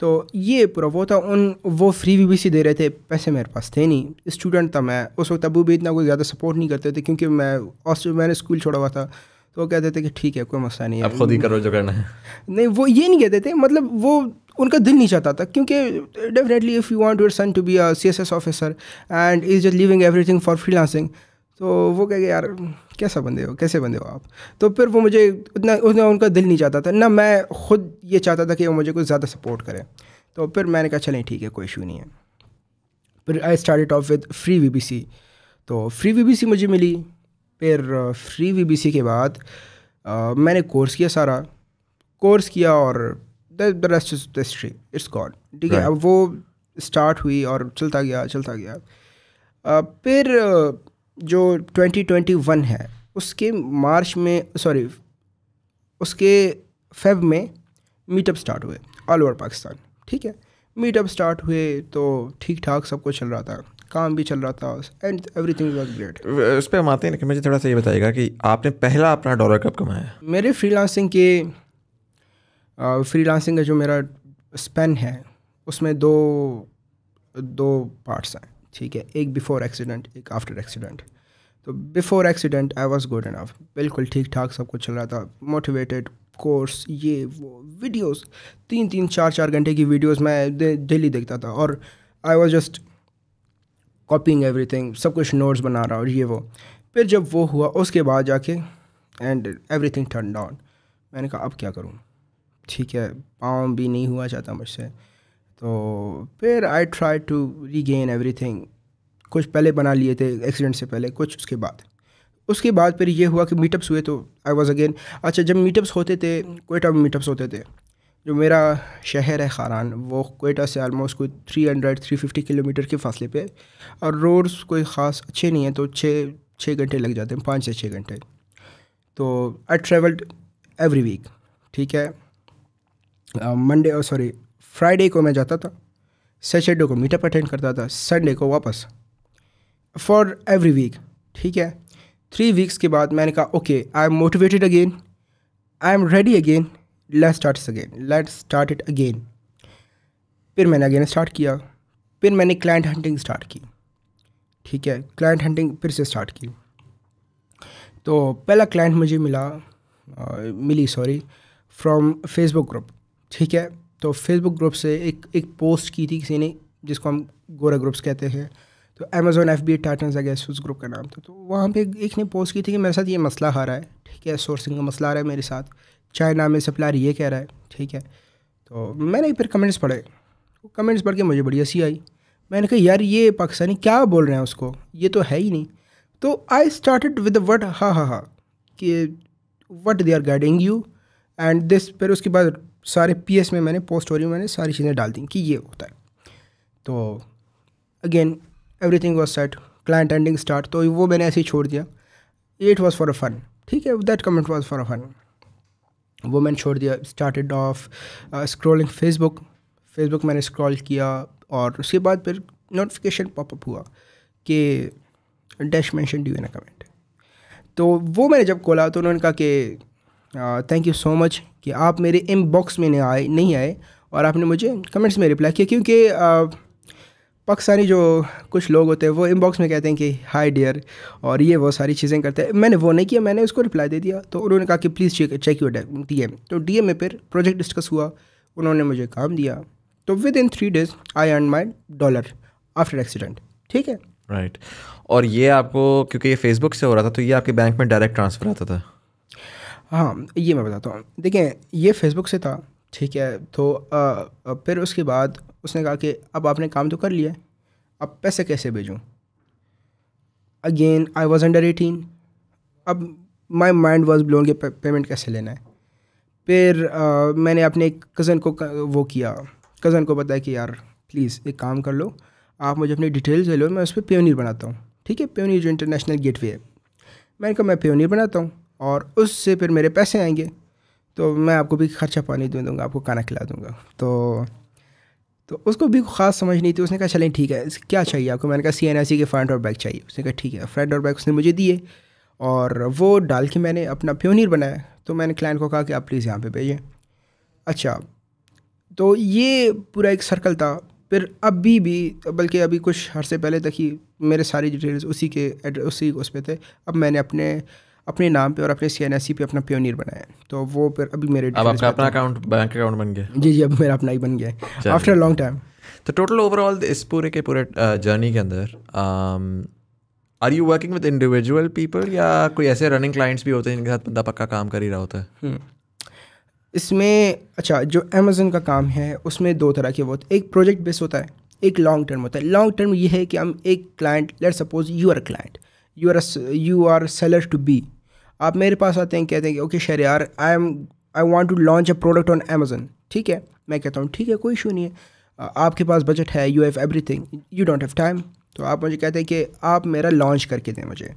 तो ये पूरा वो था उन वो फ्री वी सी दे रहे थे पैसे मेरे पास थे नहीं स्टूडेंट था मैं उस वक्त अबू भी इतना कोई ज़्यादा सपोर्ट नहीं करते थे क्योंकि मैं हॉस्टल मैंने स्कूल छोड़ा हुआ था तो वो कहते थे कि ठीक है कोई मसला नहीं है खुद ही करो जो करना है नहीं वो ये नहीं कहते थे मतलब वो उनका दिल नहीं चाहता था क्योंकि definitely if you want your son to be a C S S officer and is just leaving everything for freelancing तो वो कह गए यार कैसा बंदे हो कैसे बंदे हो आप तो फिर वो मुझे उतना उतना उनका दिल नहीं चाहता था ना मैं खुद ये चाहता था कि वो मुझे कुछ ज़्यादा सपोर्ट करें तो फिर मैंने कहा चलें ठीक है कोई इशू नहीं है फिर I start off with freebie तो फ्री वी मुझे मिली फिर फ्री वी के बाद आ, मैंने कोर्स किया सारा कोर्स किया और the rest is history it's good ठीक है अब वो स्टार्ट हुई और चलता गया चलता गया आ, फिर जो 2021 है उसके मार्च में सॉरी उसके फेब में मीटअप स्टार्ट हुए ऑल ओवर पाकिस्तान ठीक है मीटअप स्टार्ट हुए तो ठीक ठाक सब कुछ चल रहा था काम भी चल रहा था एंड एवरीथिंग वाज ग्रेट उस पर हम आते हैं लेकिन मुझे थोड़ा सा ये बताइएगा कि आपने पहला अपना डॉलर कब कमाया मेरे फ्रीलांसिंग के फ्रीलांसिंग का जो मेरा स्पेन है उसमें दो दो पार्ट्स हैं ठीक है एक बिफ़ोर एक्सीडेंट एक आफ्टर एक्सीडेंट तो before accident I was good and बिल्कुल ठीक ठाक सब कुछ चल रहा था मोटिवेटेड कोर्स ये वो वीडियोस तीन तीन चार चार घंटे की वीडियोस मैं डेली दे, देखता था और I was just copying everything सब कुछ नोट्स बना रहा और ये वो फिर जब वो हुआ उसके बाद जाके एंड एवरीथिंग टर्न डाउन मैंने कहा अब क्या करूँ ठीक है पाँव भी नहीं हुआ चाहता मुझसे तो फिर I try to regain thing कुछ पहले बना लिए थे एक्सीडेंट से पहले कुछ उसके बाद उसके बाद फिर ये हुआ कि मीटअप्स हुए तो आई वॉज अगेन अच्छा जब मीटअप्स होते थे कोयटा में मीटअप्स होते थे जो मेरा शहर है खारान वो कोयटा से आलमोस्ट कोई three hundred three fifty kilometer के फासले पे और रोड्स कोई ख़ास अच्छे नहीं हैं तो छः छः घंटे लग जाते हैं पाँच से छः घंटे तो आई ट्रेवल्ड एवरी वीक ठीक है मंडे और सॉरी फ्राइडे को मैं जाता था सैटरडे को मीटअप अटेंड करता था संडे को वापस फॉर एवरी वीक ठीक है थ्री वीक्स के बाद मैंने कहा okay I am motivated again I am ready again let start again let start it again फिर मैंने अगेन स्टार्ट किया फिर मैंने क्लाइंट हंटिंग स्टार्ट की ठीक है क्लाइंट हंटिंग फिर से स्टार्ट की तो पहला क्लाइंट मुझे मिला आ, मिली सॉरी फ्रॉम फेसबुक ग्रुप ठीक है तो फेसबुक ग्रुप से एक एक पोस्ट की थी किसी ने जिसको हम गोरा ग्रुप्स कहते हैं तो अमेजोन एफ बी टाटन्स आई उस ग्रुप का नाम था तो वहाँ पे एक ने पोस्ट की थी कि मेरे साथ ये मसला आ रहा है ठीक है सोर्सिंग का मसला आ रहा है मेरे साथ चाइना में सप्लायर ये कह रहा है ठीक है तो मैंने फिर कमेंट्स पढ़े कमेंट्स तो पढ़ के मुझे बड़ी हंसी आई मैंने कहा यार ये पाकिस्तानी क्या बोल रहे हैं उसको ये तो है ही नहीं तो आई स्टार्ट विद वर्ड हा हा हा कि what they are guiding you and this फिर उसके बाद सारे पी में मैंने पोस्ट स्टोरी में मैंने सारी चीज़ें डाल दी कि ये होता है तो again everything was set client ending start तो वो मैंने ऐसे ही छोड़ दिया it was for a fun ठीक है that comment was for a fun वो मैंने छोड़ दिया started off scrolling Facebook Facebook मैंने स्क्रॉल किया और उसके बाद फिर नोटिफिकेशन पॉपअप हुआ कि dash mention do an a comment तो वो मैंने जब खोला तो उन्होंने कहा कि थैंक यू सो मच कि आप मेरे इनबॉक्स में नहीं आए नहीं आए और आपने मुझे कमेंट्स में रिप्लाई किया क्योंकि uh, पाकिस्तानी जो कुछ लोग होते हैं वो इनबॉक्स में कहते हैं कि हाय डियर और ये वो सारी चीज़ें करते हैं मैंने वो नहीं किया मैंने उसको रिप्लाई दे दिया तो उन्होंने कहा कि please check check you D M तो डी में फिर प्रोजेक्ट डिस्कस हुआ उन्होंने मुझे काम दिया तो within three days I earn my dollar after accident ठीक है राइट right. और ये आपको क्योंकि ये फेसबुक से हो रहा था तो ये आपके बैंक में डायरेक्ट ट्रांसफ़र आता था हाँ ये मैं बताता हूँ देखें ये फेसबुक से था ठीक है तो आ, फिर उसके बाद उसने कहा कि अब आपने काम तो कर लिया अब पैसे कैसे भेजूँ again I was under eighteen अब माई माइंड वॉज ब्लोन के पेमेंट कैसे लेना है फिर आ, मैंने अपने एक कज़न को वो किया कज़न को बताया कि यार प्लीज़ एक काम कर लो आप मुझे अपनी डिटेल्स ले लो मैं उस पर प्योनीर बनाता हूँ ठीक है प्योनीर जो इंटरनेशनल गेटवे है मैंने कहा मैं प्योनीर बनाता हूँ और उससे फिर मेरे पैसे आएंगे तो मैं आपको भी खर्चा पानी दे दूँगा आपको खाना खिला दूँगा तो तो उसको भी खास समझ नहीं थी उसने कहा चलें ठीक है क्या चाहिए आपको मैंने कहा सी एन आई सी के फ्रंट और बैग चाहिए उसने कहा ठीक है फ्रंट और बैग उसने मुझे दिए और वो डाल के मैंने अपना प्योनीर बनाया तो मैंने क्लाइंट को कहा कि आप प्लीज़ यहाँ पे भेजें अच्छा तो ये पूरा एक सर्कल था फिर अभी भी बल्कि अभी कुछ हर से पहले तक ही मेरे सारी डिटेल्स उसी के एड्रेस उसी उस पर थे अब मैंने अपने अपने नाम पे और अपने सी एन एस सी पे अपना प्योनियर बनाया तो वो फिर अभी मेरे अब अपना अपना अकाउंट बैंक अकाउंट बन गया जी जी अब मेरा अपना ही बन गया आफ्टर अ लॉन्ग टाइम तो टोटल ओवरऑल इस पूरे के पूरे जर्नी के अंदर are you working with individual people या कोई ऐसे रनिंग क्लाइंट्स भी होते हैं जिनके साथ बंदा पक्का काम कर ही रहा होता है हम्म। इसमें अच्छा जो अमेजन का काम है उसमें दो तरह के वो एक प्रोजेक्ट बेस होता है एक लॉन्ग टर्म होता है लॉन्ग टर्म ये है कि हम एक client let suppose you are client you are you are seller to be आप मेरे पास आते हैं कहते हैं कि ओके शेर यार I am I want to launch a product on Amazon ठीक है मैं कहता हूँ ठीक है कोई इशू नहीं है आपके पास बजट है you have everything you don't have time तो आप मुझे कहते हैं कि आप मेरा लॉन्च करके दें मुझे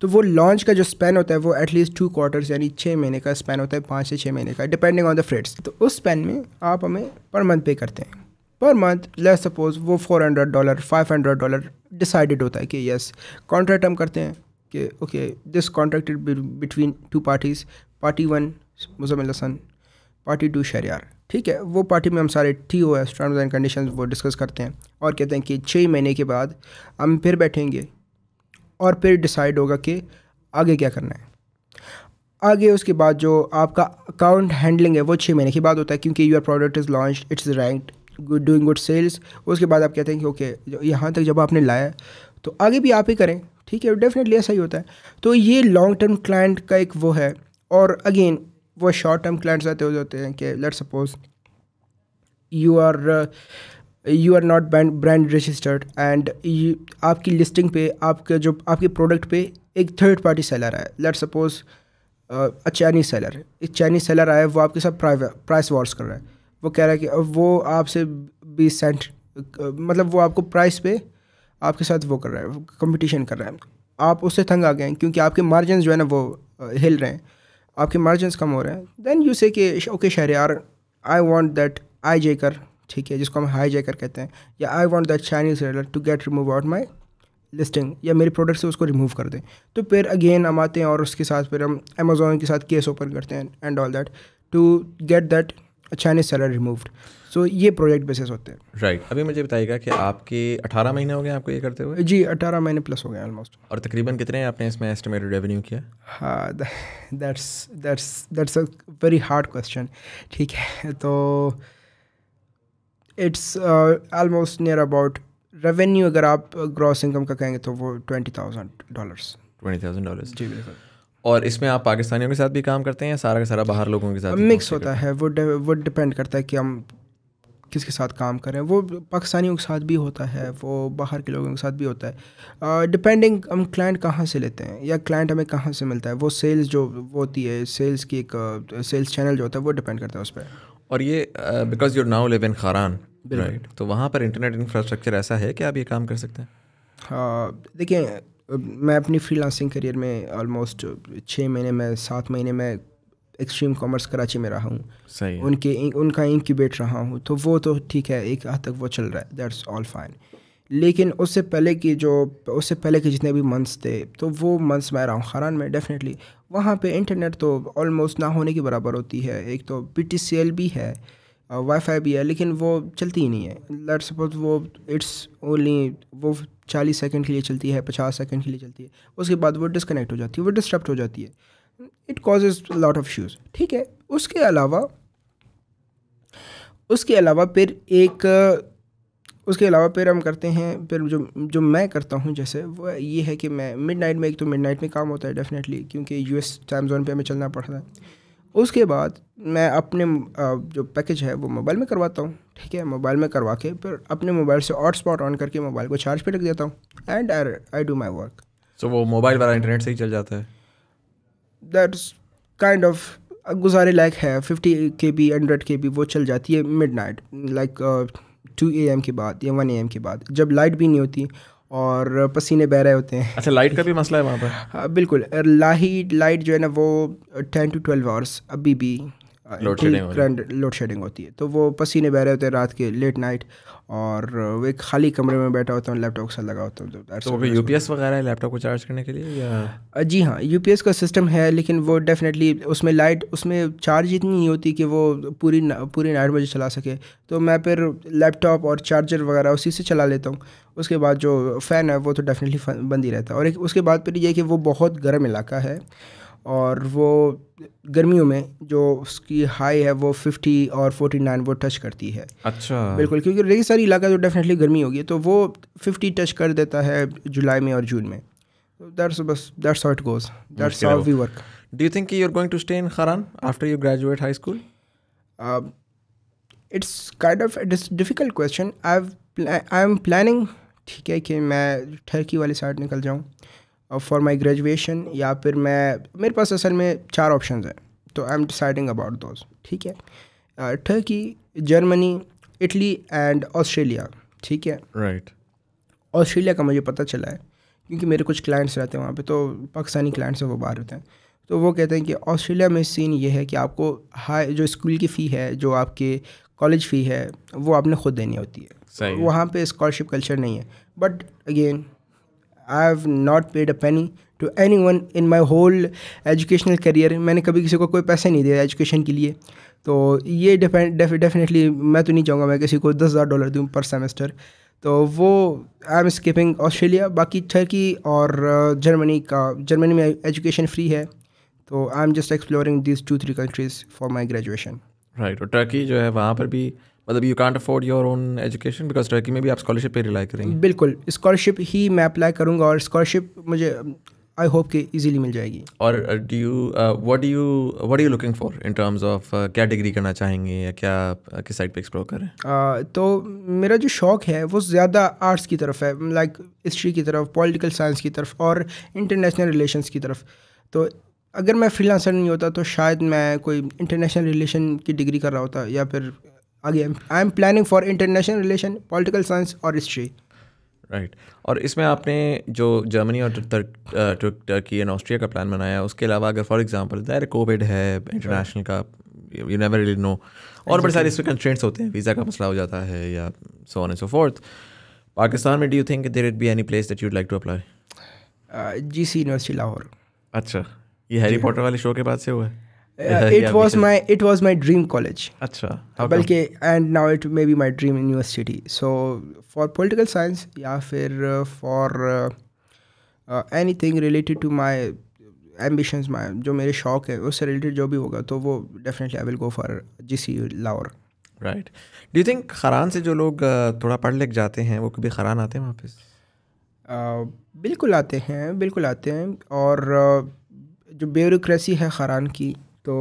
तो वो लॉन्च का जो स्पेन होता है वो एटलीस्ट टू क्वार्टर्स यानी छः महीने का स्पेन होता है पाँच से छः महीने का डिपेंडिंग ऑन द फ्रेट्स तो उस स्पेन में आप हमें पर मंथ पे करते हैं पर मंथ लेट्स सपोज वो four hundred dollar five hundred dollar decided होता है कि यस कॉन्ट्रैक्ट हम करते हैं कि okay this contracted between two parties party one Muzammil Hassan party two Shehryar ठीक है वो पार्टी में हम सारे T O S terms and condition वो डिस्कस करते हैं और कहते हैं कि छः महीने के बाद हम फिर बैठेंगे और फिर डिसाइड होगा कि आगे क्या करना है आगे उसके बाद जो आपका अकाउंट हैंडलिंग है वो छः महीने के बाद होता है क्योंकि your product is launch it's ranked doing good sales उसके बाद आप कहते हैं कि ओके यहाँ तक जब आपने लाया तो आगे भी आप ही करें ठीक है डेफिनेटली ऐसा ही होता है तो ये लॉन्ग टर्म क्लाइंट का एक वो है और अगेन वो शॉर्ट टर्म क्लाइंट्स आते हो जाते हैं कि let suppose you are you are not brand brand registered and आपकी लिस्टिंग पे आपके जो आपके प्रोडक्ट पे एक थर्ड पार्टी सेलर है let suppose a Chinese seller एक चाइनीज सेलर आया वो आपके साथ प्राइस वॉर्स कर रहा है वो कह रहा है कि वो आपसे बीस सेंट uh, मतलब वो आपको प्राइस पे आपके साथ वो कर रहा है कंपटीशन कर रहा है आप उससे तंग आ गए हैं क्योंकि आपके मार्जिन जो है ना वो हिल रहे हैं आपके मार्जिन कम हो रहे हैं दैन यू से कि ओके शहर यार आई वॉन्ट दैट आई जेकर ठीक है जिसको हम हाई जेकर कहते हैं या I want that Chinese seller to get remove out my listing या मेरे प्रोडक्ट से उसको रिमूव कर दें तो फिर अगेन हम आते हैं और उसके साथ फिर हम अमेज़ोन के साथ केस ओपन करते हैं and all that to get that Chinese seller removed so so, ये प्रोजेक्ट बेसिस होते हैं राइट right. अभी मुझे बताइएगा कि आपके 18 महीने हो गए आपको ये करते हुए जी 18 महीने प्लस हो गए ऑलमोस्ट और तकरीबन कितने आपने इसमें एस्टिमेटेड रेवेन्यू किया हाँ that's that's that's a very hard question ठीक है तो it's almost near about revenue अगर आप ग्रॉस इनकम का कहेंगे तो वो twenty thousand dollars twenty thousand dollars जी बिल्कुल और इसमें आप पाकिस्तानियों के साथ भी काम करते हैं या सारा का सारा बाहर लोगों के साथ मिक्स होता है वो वो डिपेंड करता है कि हम किसके साथ काम कर रहे हैं वो पाकिस्तानियों के साथ भी होता है वो बाहर के लोगों के साथ भी होता है डिपेंडिंग uh, हम क्लाइंट कहाँ से लेते हैं या क्लाइंट हमें कहाँ से मिलता है वो सेल्स जो होती है सेल्स की एक सेल्स uh, चैनल जो होता है वो डिपेंड करता है उस पर और ये because you're now live in Kharan right तो वहाँ पर इंटरनेट इंफ्रास्ट्रक्चर ऐसा है कि आप ये काम कर सकते हैं हाँ देखिए मैं अपनी फ्रीलांसिंग करियर में ऑलमोस्ट छः महीने में सात महीने में एक्सट्रीम कॉमर्स कराची में रहा हूँ उनके उनका इंक्यूबेट रहा हूँ तो वो तो ठीक है एक हद तक वो चल रहा है दैट्स ऑल फाइन लेकिन उससे पहले की जो उससे पहले के जितने भी मंथ्स थे तो वो मंथ्स मैं रहा हूँ खरान में डेफिनेटली वहाँ पे इंटरनेट तो ऑलमोस्ट ना होने के बराबर होती है एक तो पी भी है वाईफाई भी है लेकिन वो चलती ही नहीं है लेट सपोज वो इट्स ओनली वो चालीस सेकंड के लिए चलती है पचास सेकंड के लिए चलती है उसके बाद वो डिसकनेक्ट हो जाती है वो डिस्टर्ब हो जाती है it causes lot of issues ठीक है उसके अलावा उसके अलावा फिर एक उसके अलावा फिर हम करते हैं फिर जो जो मैं करता हूँ जैसे वो ये है कि मैं मिडनाइट में एक तो मिडनाइट में काम होता है डेफिनेटली क्योंकि यूएस टाइम जोन पे हमें चलना पड़ता है उसके बाद मैं अपने जो पैकेज है वो मोबाइल में करवाता हूँ ठीक है मोबाइल में करवा के फिर अपने मोबाइल से हॉट स्पॉट ऑन करके मोबाइल को चार्ज पे रख देता हूँ and I do my work so वो मोबाइल वाला इंटरनेट से ही चल जाता है दैट्स काइंड ऑफ गुजारे लाइक है fifty K B hundred K B वो चल जाती है midnight like two A M के बाद या वन ए एम के बाद जब लाइट भी नहीं होती और पसीने बह रहे होते हैं अच्छा लाइट का भी मसला है वहाँ पर हाँ बिल्कुल लाही लाइट जो है ना वो टेन टू ट्वेल्व आवर्स अभी भी लोड शेडिंग लोड शेडिंग होती है तो वो पसीने बह रहे होते हैं रात के लेट नाइट और वो एक खाली कमरे में बैठा होता हूँ लैपटॉप के साथ लगा होता हूँ तो, पी तो एस वगैरह है लैपटॉप को चार्ज करने के लिए या uh, जी हाँ यू पी एस का सिस्टम है लेकिन वो डेफिनेटली उसमें लाइट उसमें चार्ज इतनी नहीं होती कि वो पूरी पूरी नाइट मुझे चला सके तो मैं फिर लैपटॉप और चार्जर वगैरह उसी से चला लेता हूँ उसके बाद जो फ़ैन है वो तो डेफिनेटली बंद ही रहता है और एक उसके बाद फिर यह कि वो बहुत गर्म इलाका है और वो गर्मियों में जो उसकी हाई है वो फिफ्टी और नाइन वो टच करती है अच्छा बिल्कुल क्योंकि रही सारी इलाका जो डेफिनेटली गर्मी होगी तो वो फिफ्टी टच कर देता है जुलाई में और जून में graduate high school it's difficult question I am planning ठीक है कि मैं ठरकी वाली साइड निकल जाऊँ फॉर माई ग्रेजुएशन या फिर मैं मेरे पास असल में चार ऑप्शन हैं तो I am deciding about those ठीक है Turkey Germany Italy and Australia ठीक है राइट right. ऑस्ट्रेलिया का मुझे पता चला है क्योंकि मेरे कुछ क्लाइंट्स रहते हैं वहाँ पे तो पाकिस्तानी क्लाइंट्स हैं वो बाहर होते हैं तो वो कहते हैं कि ऑस्ट्रेलिया में सीन ये है कि आपको हाई जो स्कूल की फ़ी है जो आपके कॉलेज फ़ी है वो आपने खुद देनी होती है वहाँ पे स्कॉलरशिप कल्चर नहीं है but again I have not paid a penny to anyone in my whole educational career मैंने कभी किसी को कोई पैसे नहीं दिया एजुकेशन के लिए तो ये डेफिनेटली मैं तो नहीं चाहूँगा मैं किसी को दस हज़ार डॉलर दूँ पर सेमेस्टर तो वो आई एम स्किपिंग ऑस्ट्रेलिया बाकी टर्की और जर्मनी uh, का जर्मनी में एजुकेशन फ्री है तो I am just exploring these two three countries for my graduation right और टर्की जो है वहाँ पर भी मतलब you can't afford your own education because Turkey में भी आप स्कॉलरशिप पे रिलाई करेंगे बिल्कुल स्कॉलरशिप ही मैं अप्लाई करूँगा और स्कॉलरशिप मुझे आई होप कि ईजिली मिल जाएगी और do you what you what you looking for in terms of क्या डिग्री करना चाहेंगे या क्या uh, किस साइड पे एक्सप्लोर करें uh, तो मेरा जो शौक है वो ज़्यादा आर्ट्स की तरफ है लाइक हिस्ट्री की तरफ पॉलिटिकल साइंस की तरफ और इंटरनेशनल रिलेशंस की तरफ तो अगर मैं फ्रीलांसर नहीं होता तो शायद मैं कोई इंटरनेशनल रिलेशन की डिग्री कर रहा होता या फिर आगे I am planning for international relation political science और हिस्ट्री राइट और इसमें आपने जो जर्मनी और टर्की एंड ऑस्ट्रिया का प्लान बनाया उसके अलावा अगर फॉर एग्जांपल दैर कोविड है इंटरनेशनल का यू नेवर रियली नो और बड़े सारे इसमें कंस्ट्रेंट्स होते हैं वीज़ा का मसला हो जाता है या so on and so forth Pakistan में do you think there it be any place that you'd like to apply G C University Lahore अच्छा ये हैरी पॉटर हाँ। वाले शो के बाद से हुआ है it was my it was my dream college अच्छा बल्कि and now it may be my dream university so for political science या फिर for anything related to my ambitions my जो मेरे शौक है उससे रिलेटेड जो भी होगा तो वो definitely I will go for G C Lahore right do think Kharan से जो लोग uh, थोड़ा पढ़ लिख जाते हैं वो कभी खरान आते हैं वापस uh, बिल्कुल आते हैं बिल्कुल आते हैं और uh, जो ब्यूरोसी है खरान की तो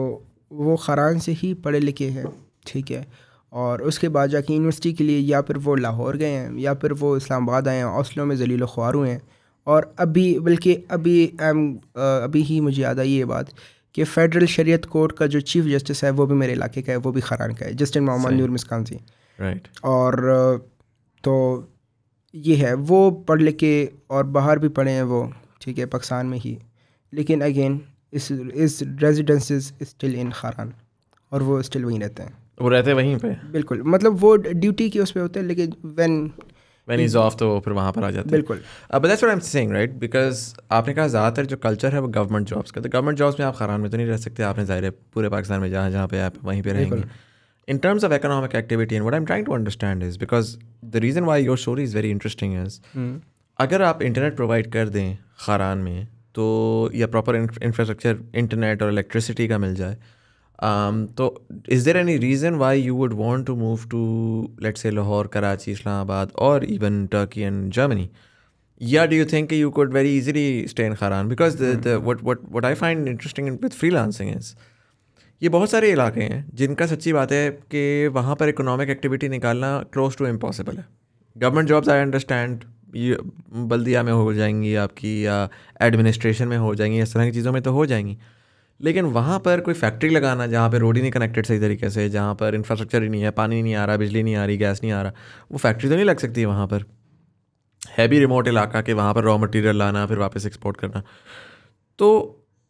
वो खरान से ही पढ़े लिखे हैं ठीक है और उसके बाद जाके यूनिवर्सिटी के लिए या फिर वो लाहौर गए हैं या फिर वो इस्लामाबाद आए हैं हौसलों में जलील ख्वार हुए हैं और अभी बल्कि अभी आ, अभी ही मुझे याद आई ये बात कि फेडरल शरीयत कोर्ट का जो चीफ जस्टिस है वो भी मेरे इलाके का है वो भी खरान का है जस्टिन मोहम्मद नूर मिसकानजी राइट और तो ये है वो पढ़ लिख के और बाहर भी पढ़े हैं वो ठीक है पाकिस्तान में ही लेकिन अगेन इस इस रेजिडेंसेस स्टिल इन खारान और वो स्टिल वहीं रहते हैं वो रहते हैं वहीं पे बिल्कुल मतलब वो ड्यूटी के उस पर होते हैं लेकिन वैन वैन इज़ ऑफ तो फिर वहाँ पर आ जाते हैं बिल्कुल अब that's I am saying right because आपने कहा ज़्यादातर जो कल्चर है वो गवर्नमेंट जॉब्स का तो गवर्नमेंट जॉब्स में आप खरान में तो नहीं रह सकते आपने ज़ाहिर है पूरे पाकिस्तान में जहाँ जहाँ पे आप वहीं पर रहेंगे in terms of economic activity and what I am trying to understand is because the reason why your story is very interesting is अगर आप इंटरनेट प्रोवाइड कर दें खारान में तो या प्रॉपर इंफ्रास्ट्रक्चर इंटरनेट और इलेक्ट्रिसिटी का मिल जाए um, तो is there any reason why you would want to move to let's say Lahore Karachi Islamabad और इवन टर्की एंड जर्मनी या do you think you could very easily stay in Kharan because what what what I find interesting with freelancing is ये बहुत सारे इलाके हैं जिनका सच्ची बात है कि वहाँ पर इकोनॉमिक एक्टिविटी निकालना क्लोज टू इम्पॉसिबल है गवर्नमेंट जॉब्स आई अंडरस्टैंड ये बल्दिया में हो जाएंगी आपकी या एडमिनिस्ट्रेशन में हो जाएंगी इस तरह की चीज़ों में तो हो जाएंगी लेकिन वहाँ पर कोई फैक्ट्री लगाना जहाँ पर रोड ही नहीं कनेक्टेड सही तरीके से जहाँ पर इंफ्रास्ट्रक्चर ही नहीं है पानी नहीं आ रहा बिजली नहीं आ रही गैस नहीं आ रहा वो फैक्ट्री तो नहीं लग सकती वहाँ पर है भी रिमोट इलाका के वहाँ पर रॉ मटेरियल लाना फिर वापस एक्सपोर्ट करना तो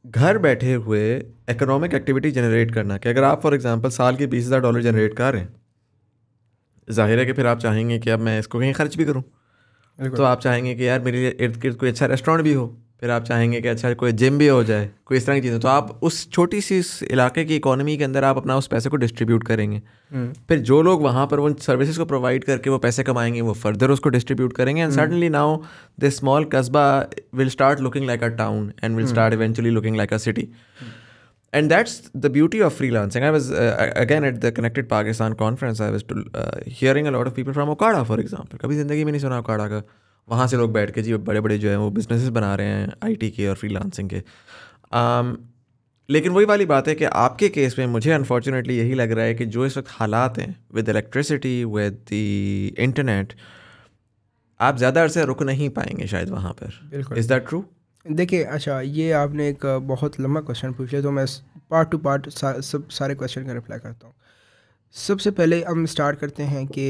घर बैठे हुए इकोनॉमिक एक्टिविटी जनरेट करना कि अगर आप फॉर एग्ज़ाम्पल साल के बीस हज़ार डॉलर जनरेट कर रहे हैं जाहिर है कि फिर आप चाहेंगे कि अब मैं इसको कहीं खर्च भी करूँ तो आप चाहेंगे कि यार मेरे इर्द गिर्द कोई अच्छा रेस्टोरेंट भी हो फिर आप चाहेंगे कि अच्छा कोई जिम भी हो जाए कोई इस तरह की चीज़ें तो आप उस छोटी सी इलाके की इकोनॉमी के अंदर आप अपना उस पैसे को डिस्ट्रीब्यूट करेंगे हम्म। फिर जो लोग वहाँ पर उन सर्विसेज को प्रोवाइड करके वो पैसे कमाएंगे वो फर्दर उसको डिस्ट्रीब्यूट करेंगे and suddenly now this small कस्बा will start looking like a town and will start eventually looking like a city and that's the beauty of freelancing. I was uh, again at the Connected Pakistan conference. I was to, uh, hearing a lot of people from Okada, for example. कभी ज़िंदगी में नहीं सुना Okada का वहाँ से लोग बैठ के जी बड़े बड़े जो है वो बिजनेसेस बना रहे हैं आईटी के और फ्रीलांसिंग के um, लेकिन वही वाली बात है कि आपके केस में मुझे अनफॉर्चुनेटली यही लग रहा है कि जो इस वक्त हालात हैं with electricity with the internet आप ज़्यादा अरसे रुक नहीं पाएंगे शायद वहाँ पर इज़ दैट ट्रू देखिए अच्छा ये आपने एक बहुत लंबा क्वेश्चन पूछा तो मैं पार्ट टू पार्ट सब सारे क्वेश्चन का रिप्लाई करता हूँ सबसे पहले हम स्टार्ट करते हैं कि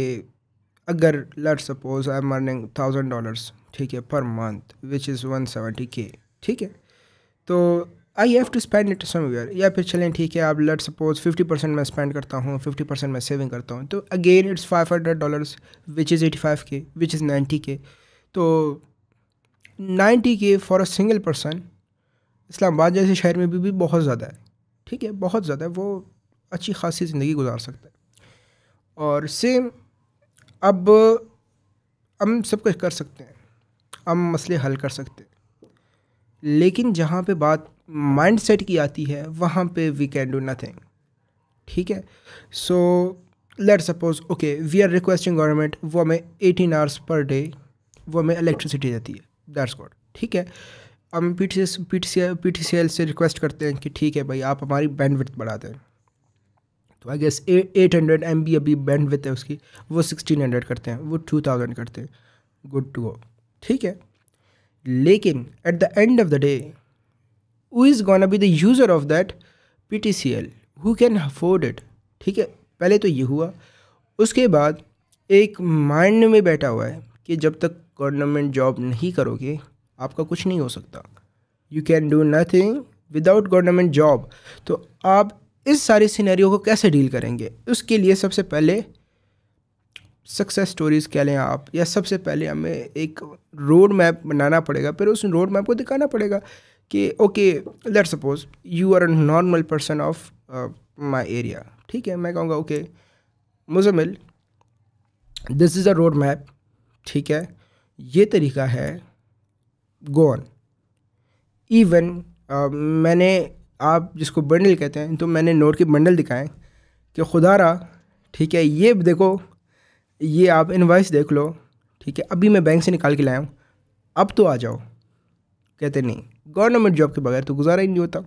अगर let suppose I am earning thousand dollars ठीक है per month which is one seventy K ठीक है तो I have to spend it somewhere या फिर चलें ठीक है आप लेट सपोज फिफ्टी परसेंट मैं स्पेंड करता हूँ फिफ्टी परसेंट मैं सेविंग करता हूँ तो again it's five hundred dollars which is eighty five K which is ninety K तो ninety K for a single person Islamabad जैसे शहर में भी, भी बहुत ज़्यादा है ठीक है बहुत ज़्यादा है वो अच्छी खासी ज़िंदगी गुजार सकता है और सेम अब हम सब कुछ कर सकते हैं हम मसले हल कर सकते हैं लेकिन जहाँ पे बात माइंड की आती है वहाँ पे वी कैन डू नथिंग ठीक है so let suppose okay we are requesting government वो हमें एटीन आवर्स पर डे वो हमें इलेक्ट्रिसिटी देती है दैट्स गुड ठीक है हम P T P T P T C L से रिक्वेस्ट करते हैं कि ठीक है भाई आप हमारी बैंडविथ बढ़ा दें तो I guess eight hundred M B अभी बैंडविथ है उसकी वो सिक्सटीन हंड्रेड करते हैं वो टू थाउजेंड करते हैं गुड टू गो ठीक है लेकिन at the end of the day who is gonna be the user of that P T C L who can afford it ठीक है पहले तो ये हुआ उसके बाद एक माइंड में बैठा हुआ है कि जब तक गवर्नमेंट जॉब नहीं करोगे आपका कुछ नहीं हो सकता you can do nothing without government job तो आप इस सारे सिनेरियो को कैसे डील करेंगे उसके लिए सबसे पहले सक्सेस स्टोरीज़ कह लें आप या सबसे पहले हमें एक रोड मैप बनाना पड़ेगा फिर उस रोड मैप को दिखाना पड़ेगा कि okay let suppose you are a normal person of my area ठीक है मैं कहूँगा okay Muzammil this is a road map ठीक है ये तरीका है गोन इवन मैंने आप जिसको बंडल कहते हैं तो मैंने नोट के बंडल दिखाएं कि खुदा रहा ठीक है ये देखो ये आप इनवाइस देख लो ठीक है अभी मैं बैंक से निकाल के लाया हूँ अब तो आ जाओ कहते नहीं गवर्नमेंट जॉब के बगैर तो गुजारा ही नहीं होता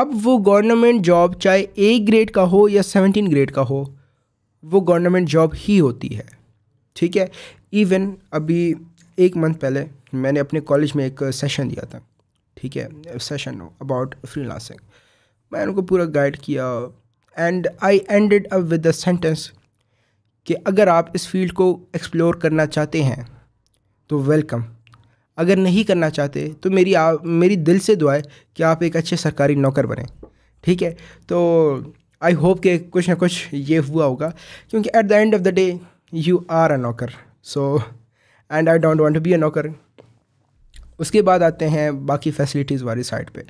अब वो गवर्नमेंट जॉब चाहे ए ग्रेड का हो या सेवनटीन ग्रेड का हो वो गवर्नमेंट जॉब ही होती है ठीक है इवन अभी एक मंथ पहले मैंने अपने कॉलेज में एक सेशन दिया था ठीक है सेशन अबाउट लासिंग मैं उनको पूरा गाइड किया and I ended up with the sentence कि अगर आप इस फील्ड को एक्सप्लोर करना चाहते हैं तो वेलकम अगर नहीं करना चाहते तो मेरी आप मेरी दिल से दुआ है कि आप एक अच्छे सरकारी नौकर बने ठीक है तो आई होप कि कुछ ना कुछ ये हुआ होगा क्योंकि at the end of the day you are a नौकर so and I don't want to be a नौकर उसके बाद आते हैं बाकी फैसिलिटीज़ वाली साइड पे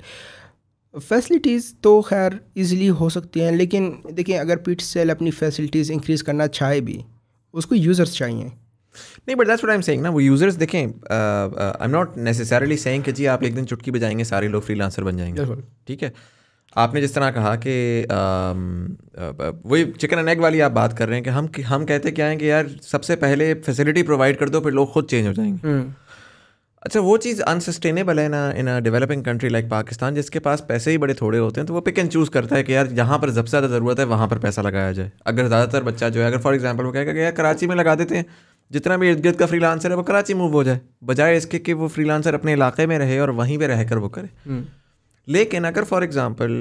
फैसिलिटीज़ तो खैर इजीली हो सकती हैं लेकिन देखिए अगर पीट सेल अपनी फैसिलिटीज़ इंक्रीज़ करना चाहे भी उसको यूज़र्स चाहिए नहीं but that's what I am saying ना वो यूजर्स देखें I am not necessarily saying कि जी आप एक दिन चुटकी बजाएंगे सारे लोग फ्रीलांसर बन जाएंगे ठीक है आपने जिस तरह कहा कि वही चिकन एंड एग वाली आप बात कर रहे हैं कि हम हम कहते क्या हैं कि यार सबसे पहले फैसिलिटी प्रोवाइड कर दो फिर लोग खुद चेंज हो जाएंगे हम्म। अच्छा वो चीज़ अनसस्टेनेबल है ना in a developing country like Pakistan जिसके पास पैसे ही बड़े थोड़े होते हैं तो वो पिक एंड चूज़ करता है कि यार जहाँ पर सबसे ज़्यादा ज़रूरत है वहाँ पर पैसा लगाया जाए अगर ज़्यादातर बच्चा जो है अगर फॉर एग्जाम्पल वो कहेगा कि यार कराची में लगा देते हैं जितना भी इर्द गिर्द का फ्रीलांसर है वो कराची मूव हो जाए बजाय इसके कि वो फ्रीलांसर अपने इलाके में रहे और वहीं पर रहकर वो करे हम्म। लेकिन अगर फॉर एग्ज़ाम्पल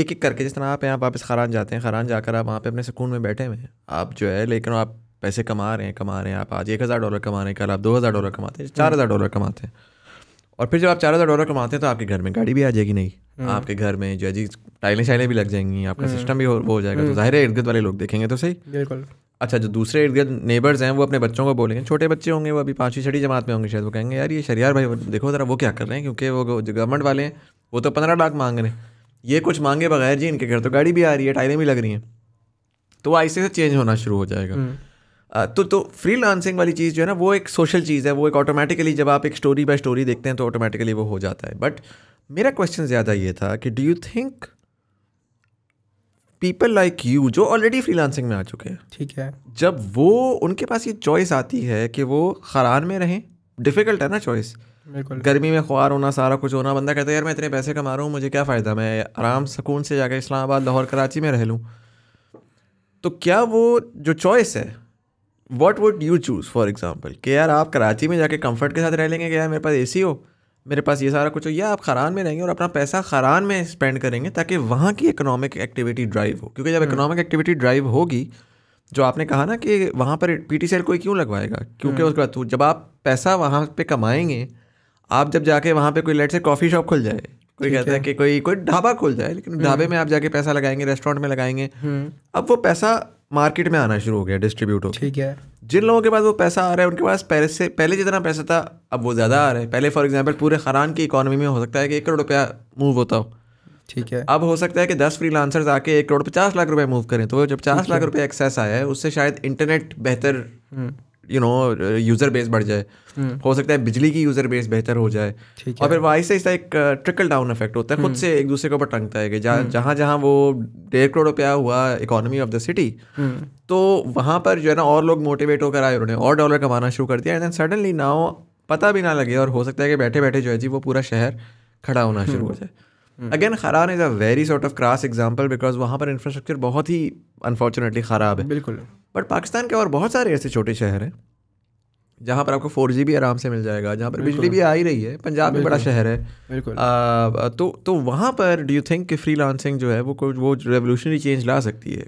एक एक करके जिस तरह आप यहाँ वापस खरान जाते हैं खरान जाकर आप वहाँ पे अपने सुकून में बैठे हुए हैं आप जो है लेकिन आप पैसे कमा रहे हैं कमा रहे हैं आप आज एक हज़ार डॉलर कमा रहे हैं कल आप दो हज़ार डॉलर कमाते हैं चार हज़ार डॉलर कमाते हैं और फिर जब आप चार हज़ार डॉलर कमाते हैं तो आपके घर में गाड़ी भी आ जाएगी नहीं हम्म। आपके घर में जो है जी टाइलें शाइलें भी लग जाएंगी आपका सिस्टम हम्म। भी हो, हो जाएगा तो हम्म। ज़ाहिर है इर्द वाले लोग देखेंगे तो सही बिल्कुल अच्छा जो दूसरे इर्द गिर्द नेबर्स हैं वो अपने बच्चों को बोलेंगे छोटे बच्चे होंगे वो अभी पाँचवीं छठी जमात में होंगे शायद वो कहेंगे यार ये शरियार भाई देखो ज़रा वो क्या कर रहे हैं क्योंकि वो जो गवर्नमेंट वाले हैं वो तो पंद्रह लाख मांग रहे हैं ये कुछ मांगे बगैर जी इनके घर तो गाड़ी भी आ रही है टाइलें भी लग रही हैं तो वो ऐसे चेंज होना शुरू हो जाएगा हम्म। तो तो फ्री लांसिंग वाली चीज़ जो है ना वो एक सोशल चीज़ है वो एक ऑटोमेटिकली जब आप एक स्टोरी बाय स्टोरी देखते हैं तो ऑटोमेटिकली वो हो जाता है बट मेरा क्वेश्चन ज़्यादा ये था कि do you think people like you जो ऑलरेडी फ्री लांसिंग में आ चुके हैं ठीक है जब वो उनके पास ये चॉइस आती है कि वो खरान में रहें डिफ़िकल्ट है ना चॉइस गर्मी में ख्वार होना सारा कुछ होना बंदा कहता है यार मैं इतने पैसे कमा रहा हूँ मुझे क्या फ़ायदा मैं आराम सुकून से जाकर इस्लामाबाद लाहौर कराची में रह लूँ तो क्या वो जो चॉइस है what would you choose for example कि यार आप कराची में जाके कम्फर्ट के साथ रह लेंगे कि यार मेरे पास ए हो मेरे पास ये सारा कुछ हो या आप खरान में रहेंगे और अपना पैसा खरान में स्पेंड करेंगे ताकि वहाँ की इकोनॉमिक एक्टिविटी ड्राइव हो क्योंकि जब इकोनॉमिक एक्टिविटी ड्राइव होगी जो आपने कहा ना कि वहाँ पर पी टी सी कोई क्यों लगवाएगा क्योंकि हम्म। उसके बाद जब आप पैसा वहाँ पर कमाएंगे आप जब जाके वहाँ पे कोई लेट से कॉफ़ी शॉप खुल जाए कोई कहता है कि कोई कोई ढाबा खुल जाए लेकिन ढाबे हम्म। में आप जाके पैसा लगाएंगे रेस्टोरेंट में लगाएंगे हम्म। अब वो पैसा मार्केट में आना शुरू हो गया डिस्ट्रीब्यूट हो ठीक है जिन लोगों के पास वो पैसा आ रहा है उनके पास पहले से पहले जितना पैसा था अब वो ज़्यादा आ रहा है पहले फॉर एग्जाम्पल पूरे खरान की इकोनॉमी में हो सकता है कि एक करोड़ रुपया मूव होता हो ठीक है अब हो सकता है कि दस फ्री लांसर्स आके एक करोड़ पचास लाख रुपये मूव करें तो जब पचास लाख रुपये एक्सेस आया है उससे शायद इंटरनेट बेहतर हम्म। यू नो यूज़र बेस बढ़ जाए हम्म। हो सकता है बिजली की यूज़र बेस बेहतर हो जाए और फिर वहाँ से एक ट्रिकल डाउन इफेक्ट होता है खुद हम्म। से एक दूसरे के ऊपर टंगता है कि जहाँ हम्म। जहाँ वो डेढ़ करोड़ रुपया हुआ इकोनॉमी ऑफ द सिटी तो वहाँ पर जो है ना और लोग मोटिवेट होकर आए उन्होंने और डॉलर कमाना शुरू कर दिया एंड देन सडनली नाउ पता भी ना लगे और हो सकता है कि बैठे बैठे जो है जी वो पूरा शहर खड़ा होना शुरू हो जाए again Kharan is a very sort of crass example because वहाँ पर इंफ्रास्ट्रक्चर बहुत ही अनफॉर्चुनेटली ख़राब है बिल्कुल बट पाकिस्तान के और बहुत सारे ऐसे छोटे शहर हैं जहाँ पर आपको फोर जी भी आराम से मिल जाएगा जहाँ पर बिजली भी आ ही रही है पंजाब में बड़ा शहर है बिल्कुल आ, तो तो वहाँ पर do you think freelancing जो है वो कुछ वो रेवोल्यूशनरी चेंज ला सकती है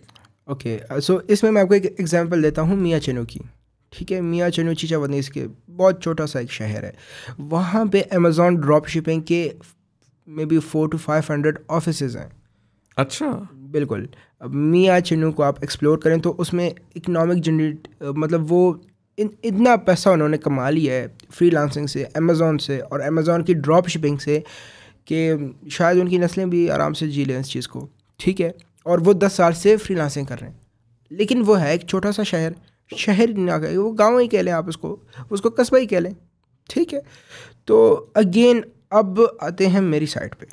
okay okay, so uh, so इसमें मैं आपको एक एग्जाम्पल देता हूँ मियाँ चनू की ठीक है मियाँ चनू बंदी के बहुत छोटा सा एक शहर है वहाँ पे अमेज़ॉन ड्रॉप शिपिंग के maybe four to five hundred office हैं अच्छा बिल्कुल अब मियाँ चिनू को आप एक्सप्लोर करें तो उसमें इकनॉमिक जनरेट मतलब वो इन इतना पैसा उन्होंने कमा लिया है फ्री लांसिंग से अमेज़ोन से और अमेज़ोन की ड्रॉप शिपिंग से कि शायद उनकी नस्लें भी आराम से जी लें इस चीज़ को ठीक है और वो दस साल से फ्री लांसिंग कर रहे हैं लेकिन वो है एक छोटा सा शहर शहर ना कहे वो गाँव ही कह लें आप उसको उसको कस्बा ही कह लें ठीक है तो अगेन अब आते हैं मेरी साइट पे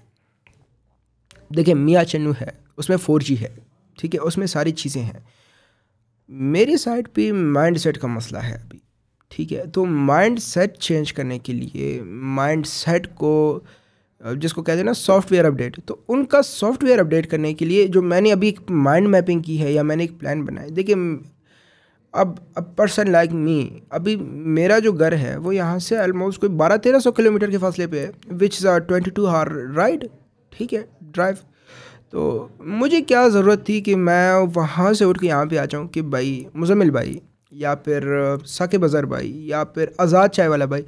देखिए मियाँ चन्नू है उसमें फोर जी है ठीक है उसमें सारी चीज़ें हैं मेरी साइट पे माइंड सेट का मसला है अभी ठीक है तो माइंड सेट चेंज करने के लिए माइंड सेट को जिसको कहते हैं ना सॉफ्टवेयर अपडेट तो उनका सॉफ्टवेयर अपडेट करने के लिए जो मैंने अभी एक माइंड मैपिंग की है या मैंने एक प्लान बनाया देखिए अब अ पर्सन लाइक मी अभी मेरा जो घर है वो यहाँ से ऑलमोस्ट कोई बारह तेरह सौ किलोमीटर के फासले पे है which is twenty two hour ride ठीक है ड्राइव तो मुझे क्या ज़रूरत थी कि मैं वहाँ से उठ के यहाँ पे आ जाऊँ कि भाई मुजमिल भाई या फिर साके बाज़ार भाई या फिर आज़ाद चाय वाला भाई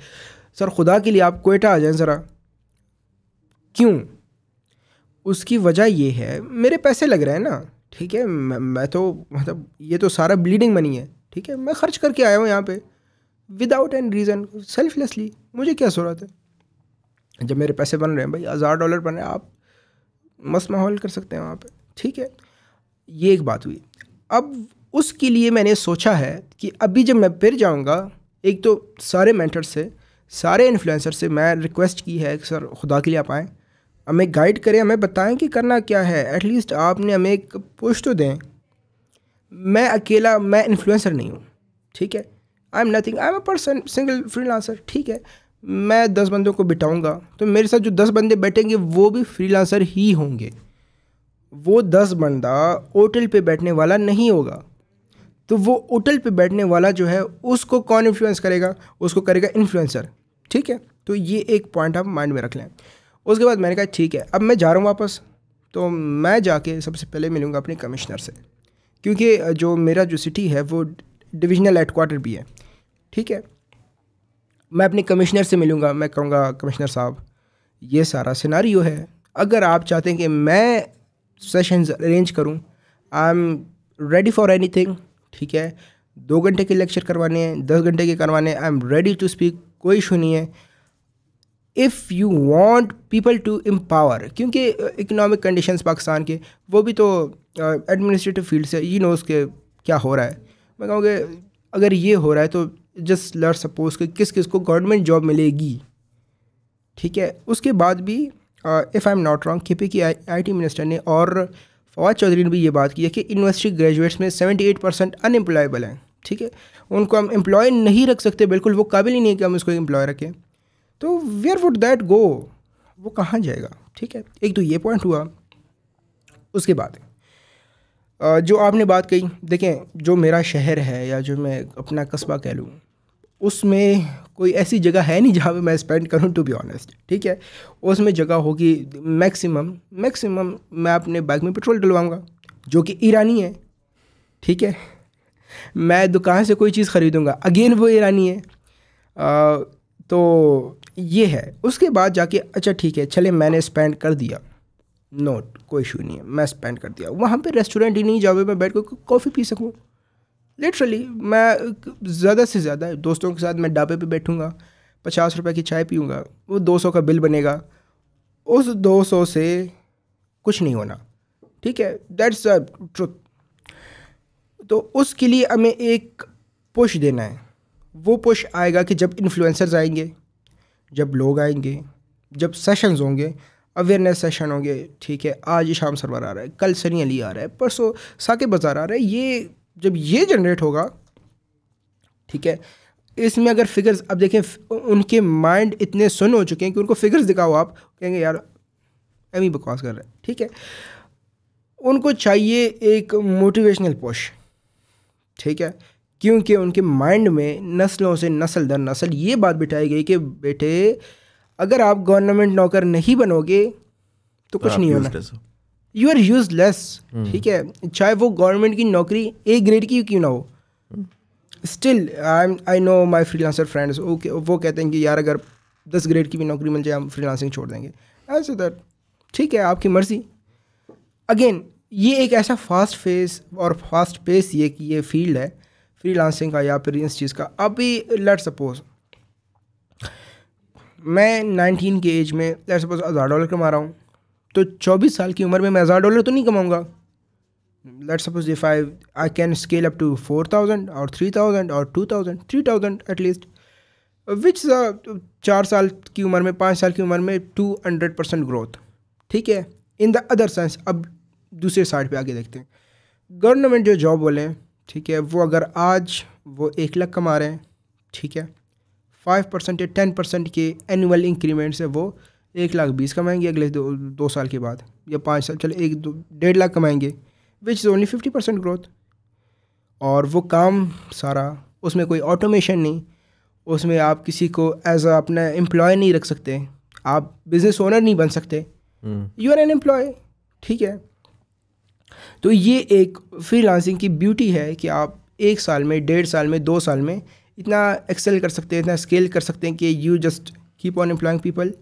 सर खुदा के लिए आप कोयटा आ जाएं ज़रा क्यों उसकी वजह ये है मेरे पैसे लग रहे हैं ना ठीक है मैं, मैं तो मतलब ये तो सारा ब्लीडिंग मनी है ठीक है मैं खर्च करके आया हूँ यहाँ पे विदाउट एन रीज़न सेल्फलेसली मुझे क्या ज़रूरत है जब मेरे पैसे बन रहे हैं भाई हज़ार डॉलर बन रहे हैं आप मस्त माहौल कर सकते हैं वहाँ पे ठीक है ये एक बात हुई अब उसके लिए मैंने सोचा है कि अभी जब मैं फिर जाऊँगा एक तो सारे मैंटर से सारे इन्फ्लुएंसर से मैं रिक्वेस्ट की है कि सर खुदा के लिए आप आएँ हमें गाइड करें हमें बताएं कि करना क्या है एटलीस्ट आपने हमें एक पुश तो दें मैं अकेला मैं इन्फ्लुएंसर नहीं हूँ ठीक है I am nothing I am a person single freelancer ठीक है मैं दस बंदों को बिठाऊंगा तो मेरे साथ जो दस बंदे बैठेंगे वो भी फ्रीलांसर ही होंगे वो दस बंदा होटल पे बैठने वाला नहीं होगा तो वो होटल पे बैठने वाला जो है उसको कौन इन्फ्लुएंस करेगा उसको करेगा इन्फ्लुएंसर ठीक है तो ये एक पॉइंट आप माइंड में रख लें उसके बाद मैंने कहा ठीक है अब मैं जा रहा हूँ वापस तो मैं जाके सबसे पहले मिलूँगा अपने कमिश्नर से क्योंकि जो मेरा जो सिटी है वो डिविजनल हेड क्वार्टर भी है ठीक है मैं अपने कमिश्नर से मिलूँगा मैं कहूँगा कमिश्नर साहब ये सारा सिनारी है अगर आप चाहते हैं कि मैं सेशंस अरेंज करूँ I am ready for anything ठीक है दो घंटे के लेक्चर करवाने हैं दस घंटे के करवाने हैं I am ready to speak कोई इशू नहीं है if you want people to empower क्योंकि इकोनॉमिक कंडीशंस पाकिस्तान के वो भी तो एडमिनिस्ट्रेटिव फील्ड से यू नो उसके क्या हो रहा है मैं कहूँगे अगर ये हो रहा है तो जस्ट लेट सपोज कि किस किस को गवर्नमेंट जॉब मिलेगी ठीक है उसके बाद भी if I am not wrong K P की आई टी मिनिस्टर ने और फवाद चौधरी ने भी ये बात की है कि यूनिवर्सिटी ग्रेजुएट्स में सेवेंटी एट परसेंट अनएम्प्लॉयबल हैं ठीक है उनको हम एम्प्लॉय नहीं रख सकते बिल्कुल वो काबिल ही नहीं है कि हम उसको एम्प्लॉय रखें तो वेयर वुड दैट गो वो कहाँ जाएगा ठीक है एक तो ये पॉइंट हुआ उसके बाद जो आपने बात कही देखें जो मेरा शहर है या जो मैं अपना कस्बा कह लूँ उसमें कोई ऐसी जगह है नहीं जहाँ पे मैं स्पेंड करूँ टू बी ऑनेस्ट ठीक है उसमें जगह होगी मैक्सिमम मैक्सिमम मैं अपने बाइक में पेट्रोल डलवाऊँगा जो कि ईरानी है ठीक है मैं दुकान से कोई चीज़ ख़रीदूँगा अगेन वो ईरानी है आ, तो ये है उसके बाद जाके अच्छा ठीक है चले मैंने स्पेंड कर दिया नोट कोई इशू नहीं है मैं स्पेंड कर दिया वहाँ पे रेस्टोरेंट ही नहीं जाओ मैं बैठ कर कॉफ़ी पी सकूँ लिटरली मैं ज़्यादा से ज़्यादा दोस्तों के साथ मैं ढाबे पे बैठूँगा पचास रुपए की चाय पीऊँगा वो दो सौ का बिल बनेगा उस दो सौ से कुछ नहीं होना ठीक है दैट्स अ ट्रुथ तो उसके लिए हमें एक पुश देना है वो पुश आएगा कि जब इन्फ्लुएंसर्स आएंगे जब लोग आएंगे जब सेशंस होंगे अवेयरनेस सेशन होंगे ठीक है आज ही शाम सरवर आ रहा है कल सनी अली आ रहा है परसों साके बाज़ार आ रहा है ये जब ये जनरेट होगा ठीक है इसमें अगर फिगर्स अब देखें उनके माइंड इतने सुन हो चुके हैं कि उनको फिगर्स दिखाओ आप कहेंगे यार एम ही बकवास कर रहा है ठीक है उनको चाहिए एक मोटिवेशनल पोश ठीक है क्योंकि उनके माइंड में नस्लों से नस्ल दर नस्ल ये बात बिठाई गई कि बेटे अगर आप गवर्नमेंट नौकर नहीं बनोगे तो कुछ नहीं होना यू आर यूजलेस ठीक है चाहे वो गवर्नमेंट की नौकरी ए ग्रेड की क्यों ना हो still I am I know my freelancer friends okay वो कहते हैं कि यार अगर दस ग्रेड की भी नौकरी मिल जाए हम फ्री लांसिंग छोड़ देंगे ऐसे दर ठीक है आपकी मर्जी अगेन ये एक ऐसा फास्ट फेस और फास्ट पेस ये ये फील्ड है फ्रीलांसिंग का या फिर इस चीज़ का अभी लेट सपोज मैं नाइनटीन के एज में लेट सपोज हज़ार डॉलर कमा रहा हूँ तो चौबीस साल की उम्र में मैं हज़ार डॉलर तो नहीं कमाऊँगा let suppose if I I can scale up to four thousand और थ्री थाउजेंड और two thousand three thousand at least which चार साल की उम्र में पाँच साल की उम्र में टू हंड्रेड परसेंट ग्रोथ ठीक है इन द अदर सेंस अब दूसरे साइड पे आगे देखते हैं गवर्नमेंट जो जॉब वाले हैं ठीक है वो अगर आज वो एक लाख कमा रहे हैं ठीक है फाइव परसेंट या टेन परसेंट के एनुअल इंक्रीमेंट से वो एक लाख बीस कमाएंगे अगले दो दो साल के बाद या पाँच साल चलो एक दो डेढ़ लाख कमाएंगे which is only fifty percent growth और वो काम सारा उसमें कोई ऑटोमेशन नहीं उसमें आप किसी को एज अ अपना एम्प्लॉय नहीं रख सकते आप बिजनेस ओनर नहीं बन सकते यू आर एन एम्प्लॉय ठीक है तो ये एक फ्रीलांसिंग की ब्यूटी है कि आप एक साल में डेढ़ साल में दो साल में इतना एक्सेल कर सकते हैं इतना स्केल कर सकते हैं कि you just keep on employing people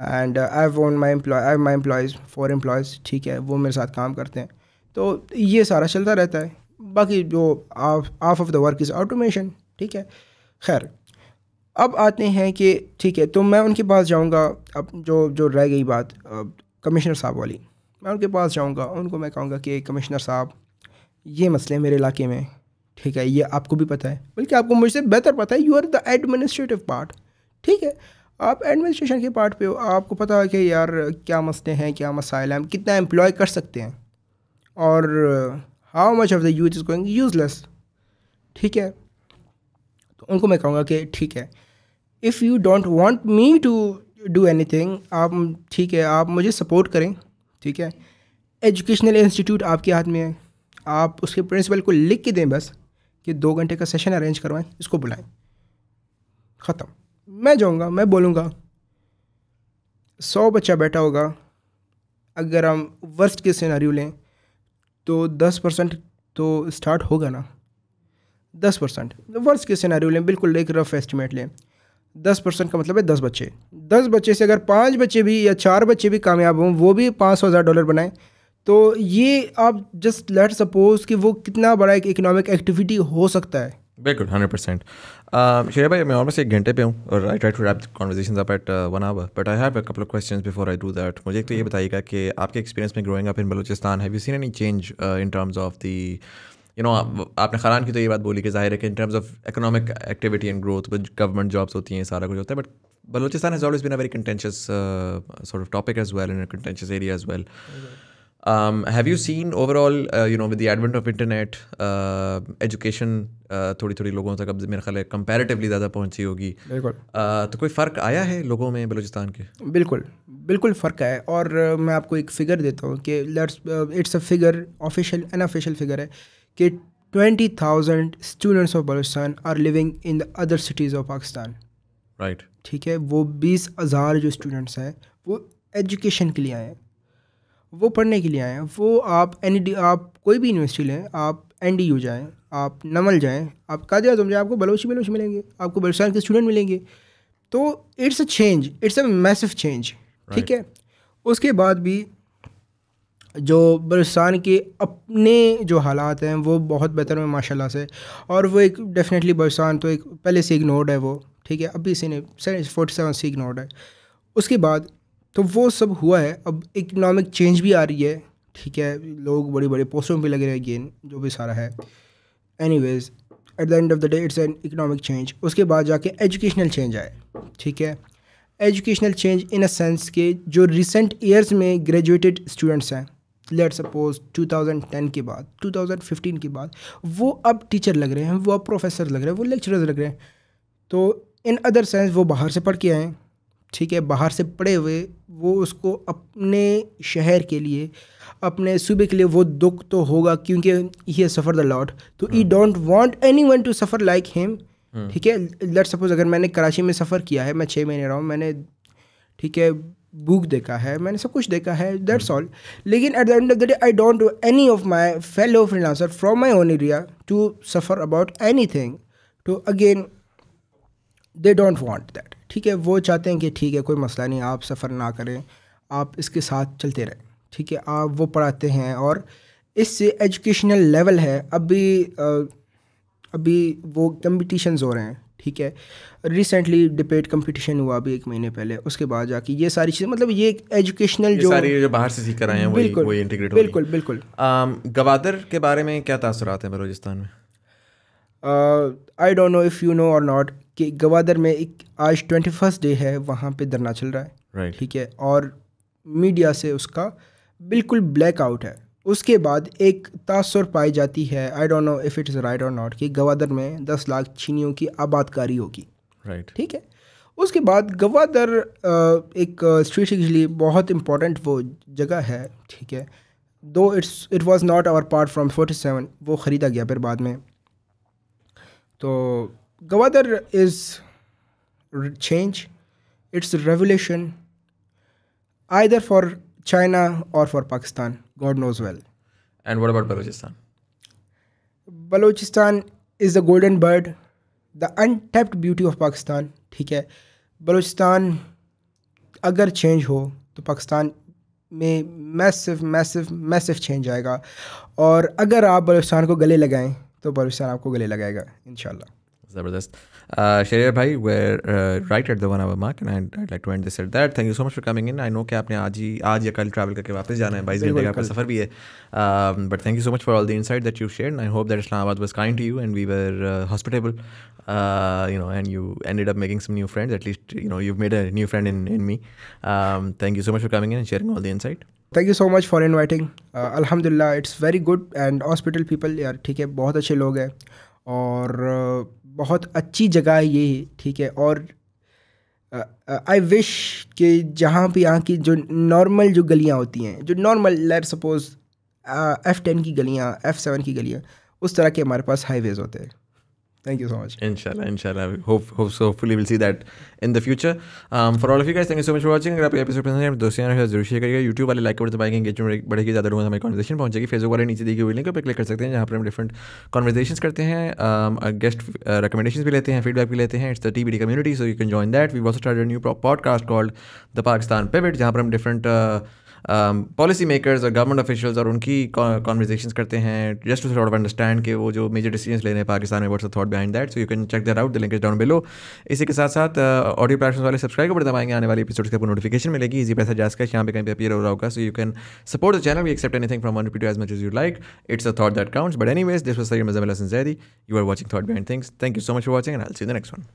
and I want my employ I my employees for employees ठीक है वो मेरे साथ काम करते हैं तो ये सारा चलता रहता है बाकी जो half of the work is automation ठीक है खैर अब आते हैं कि ठीक है तो मैं उनके पास जाऊंगा अब जो जो रह गई बात कमिश्नर साहब वाली मैं उनके पास जाऊँगा उनको मैं कहूँगा कि कमिश्नर साहब ये मसले मेरे इलाके में ठीक है ये आपको भी पता है बल्कि आपको मुझसे बेहतर पता है you are the administrative part ठीक है आप एडमिनिस्ट्रेशन के पार्ट पे हो आपको पता है कि यार क्या मसले हैं क्या मसाइल हैं हम कितना एम्प्लॉय कर सकते हैं और how much of the youth is going useless ठीक है तो उनको मैं कहूँगा कि ठीक है if you don't want me to do any आप ठीक है आप मुझे सपोर्ट करें ठीक है एजुकेशनल इंस्टीट्यूट आपके हाथ में है आप उसके प्रिंसिपल को लिख के दें बस कि दो घंटे का सेशन अरेंज करवाएं इसको बुलाएं ख़त्म मैं जाऊंगा मैं बोलूंगा सौ बच्चा बैठा होगा अगर हम वर्स्ट के सिनेरियो लें तो दस परसेंट तो स्टार्ट होगा ना दस परसेंट वर्स्ट के सिनेरियो लें बिल्कुल एक रफ एस्टिमेट लें दस परसेंट का मतलब है दस बच्चे दस बच्चे से अगर पाँच बच्चे भी या चार बच्चे भी कामयाब हों वो भी पाँच सौ हज़ार डॉलर बनाएं तो ये आप जस्ट लेट सपोज कि वो कितना बड़ा एक इकोनॉमिक एक्टिविटी हो सकता है बिल्कुल हंड्रेड परसेंट शेरा भाई मैं ऑलमोस्ट एक घंटे पे हूँ और I try to wrap conversation up at one hour but I have a couple of questions before I do that मुझे एक तो ये बताइएगा कि आपके एक्सपीरियंस में growing up in Balochistan have you seen any change in terms of the you know आपने खरान की तो ये बात बोली कि जाहिर है कि in terms of economic activity and growth government jobs होती हैं सारा कुछ होता है but Balochistan has always been a very contentious sort of topic as well in contentious area as well have you seen overall you know with the advent of internet education थोड़ी थोड़ी लोगों तक अब मेरे ख्याल है कंपेरेटिवली ज़्यादा पहुँची होगी बिल्कुल uh, तो कोई फ़र्क आया है लोगों में बलोचिस्तान के बिल्कुल बिल्कुल फ़र्क आया और uh, मैं आपको एक फ़िगर देता हूँ कि it's a figure official unofficial figure है कि 20,000 students of Balochistan are living in the other cities of Pakistan right ठीक है वो बीस हज़ार जो स्टूडेंट्स हैं वो एजुकेशन के लिए आए हैं वो पढ़ने के लिए आए हैं वो आप एन e आप कोई भी यूनिवर्सिटी लें आप एन डी यू जाएँ आप नमल जाएँ आप कहा जाए जाएँ आपको बलोची बलोच मिलेंगे आपको बलोचिस्तान के स्टूडेंट मिलेंगे तो it's a change it's a massive change ठीक है उसके बाद भी जो बलुस्तान के अपने जो हालात हैं वो बहुत बेहतर हैं माशाल्लाह से और वो एक डेफिनेटली बलुस्तान तो एक पहले से इग्नोर्ड है वो ठीक है अभी से नहीं फोर्टी सेवन से इग्नोर्ड है उसके बाद तो वो सब हुआ है अब इकनॉमिक चेंज भी आ रही है ठीक है लोग बड़ी बड़े पोस्टों भी लगे रहे गेन जो भी सारा है any at the end of the day it's an economic change उसके बाद जाके एजुकेशनल चेंज आए ठीक है educational change in a sense के जो रिसेंट ईयर्स में ग्रेजुएटेड स्टूडेंट्स हैं लेट सपोज 2010 के बाद 2015 के बाद वो अब टीचर लग रहे हैं वो अब प्रोफेसर लग रहे हैं वो लेक्चरर्स लग रहे हैं तो इन अदर सेंस वो बाहर से पढ़ के आए ठीक है बाहर से पढ़े हुए वो उसको अपने शहर के लिए अपने सूबे के लिए वो दुख तो होगा क्योंकि ही सफ़र द लॉट तो I don't want anyone to suffer like him ठीक है लेट सपोज अगर मैंने कराची में सफ़र किया है मैं छः महीने रहा हूँ मैंने ठीक है बुक देखा है मैंने सब कुछ देखा है दैट्स ऑल लेकिन at the end of the day I don't any of my fellow freelancer from my own area to suffer about anything to again they don't want that ठीक है वो चाहते हैं कि ठीक है कोई मसला नहीं आप सफ़र ना करें आप इसके साथ चलते रहें ठीक है आप वो पढ़ाते हैं और इससे एजुकेशनल लेवल है अभी अभी वो कम्पिटिशन हो रहे हैं ठीक है रिसेंटली डिबेट कंपटीशन हुआ अभी एक महीने पहले उसके बाद जाके ये सारी चीज़ें मतलब ये एक एजुकेशनल जो सारी जो बाहर से सीख कर आए हैं वही वही इंटीग्रेट बिल्कुल बिल्कुल गवादर के बारे में क्या तासरात हैं बलोचिस्तान में I don't know if you know or not कि गवादर में एक आज ट्वेंटी फर्स्ट डे है वहाँ पे धरना चल रहा है right. ठीक है और मीडिया से उसका बिल्कुल ब्लैक आउट है उसके बाद एक तासर पाई जाती है I don't know if is right or not कि गवादर में दस लाख चीनियों की आबादकारी होगी राइट right. ठीक है उसके बाद गवादर एक स्ट्रेटिकली बहुत इम्पोर्टेंट वो जगह है ठीक है though it's it was not our part from forty seven वो ख़रीदा गया फिर बाद में तो Gwadar is change it's revolution either for China or for Pakistan God knows well. And what about Balochistan? Balochistan is the golden bird, the untapped beauty of Pakistan. ठीक है बलूचिस्तान अगर चेंज हो तो पाकिस्तान में मैसिव मैसिव मैसिव चेंज आएगा और अगर आप बलूचिस्तान को गले लगाएं तो बलूचिस्तान आपको गले लगाएगा इन Zabardast. Uh, Sharia bhai, we're uh, right at the one hour mark and I'd, I'd like to end this at that. Thank you so much for coming in. I know that you आज ही आज travel करके वापस जाना है um, but thank you so much for all the insight that you've shared and I hope that Islamabad was kind to you and we were uh, hospitable. Uh, you know, and you ended up making some new friends. At least, you know, you've made a new friend in, in me. Um, thank you so much for coming in and sharing all the insight. Thank you so much for inviting अलहमदिल्ला it's very good and hospital people यार ठीक है बहुत अच्छे लोग हैं और uh, बहुत अच्छी जगह है ये ठीक है और आई विश कि जहाँ भी यहाँ की जो नॉर्मल जो गलियाँ होती हैं जो normal let suppose F ten की गलियाँ एफ़ सेवन की गलियाँ उस तरह के हमारे पास हाईवेज़ होते हैं Thank you so much. Inshallah, inshallah. Hope, hope so. Hopefully, we'll see that in the future. Um, for all of you guys, thank you so much for watching. अगर आपको एपिसोड पसंद आए तो दोस्तों यार जरूर शेयर करिएगा यूट्यूब वाले लाइक बटन दबाएंगे एंगेजमेंट बढ़ेगी ज़्यादा लोगों हमारी कॉन्वर्सेशन पहुंचेगी फेसबुक वाले नीचे दी गई लिंक पर क्लिक कर सकते हैं जहाँ पर हम डिफरेंट कॉन्वर्सेशन करते हैं गेस्ट um, रिकमेंडेशन uh, भी लेते हैं फीडबैक भी लेते हैं it's the T B community so you can join that we also start new podcast called the Pakistan pivot जहाँ पर हम डिफरेंट पॉलिसी um, मेकर्स और गवर्नमेंट ऑफिशियल्स और उनकी कॉन्वर्जेशन करते हैं just to thought of understand कि वो जो मेजर डिसीजन ले रहे हैं पाकिस्तान में what's thought behind that so you can check that out the link down below इसी के साथ साथ ऑडियो प्लेटफॉर्म वाले सब्सक्राइब कर दबाएंगे आने वाले एपिसोड्स की आपको नोटिफिकेशन मिलेगी इजी पैसा जास यहाँ पे कहीं पे अपीयर हो रहा होगा so you can support the channel we accept anything from one to as much as you like it's a thought that counts but anyways this was sir Mila Singh Zaidi you are watching thought behind things thank you so much for watching and I'll see the next one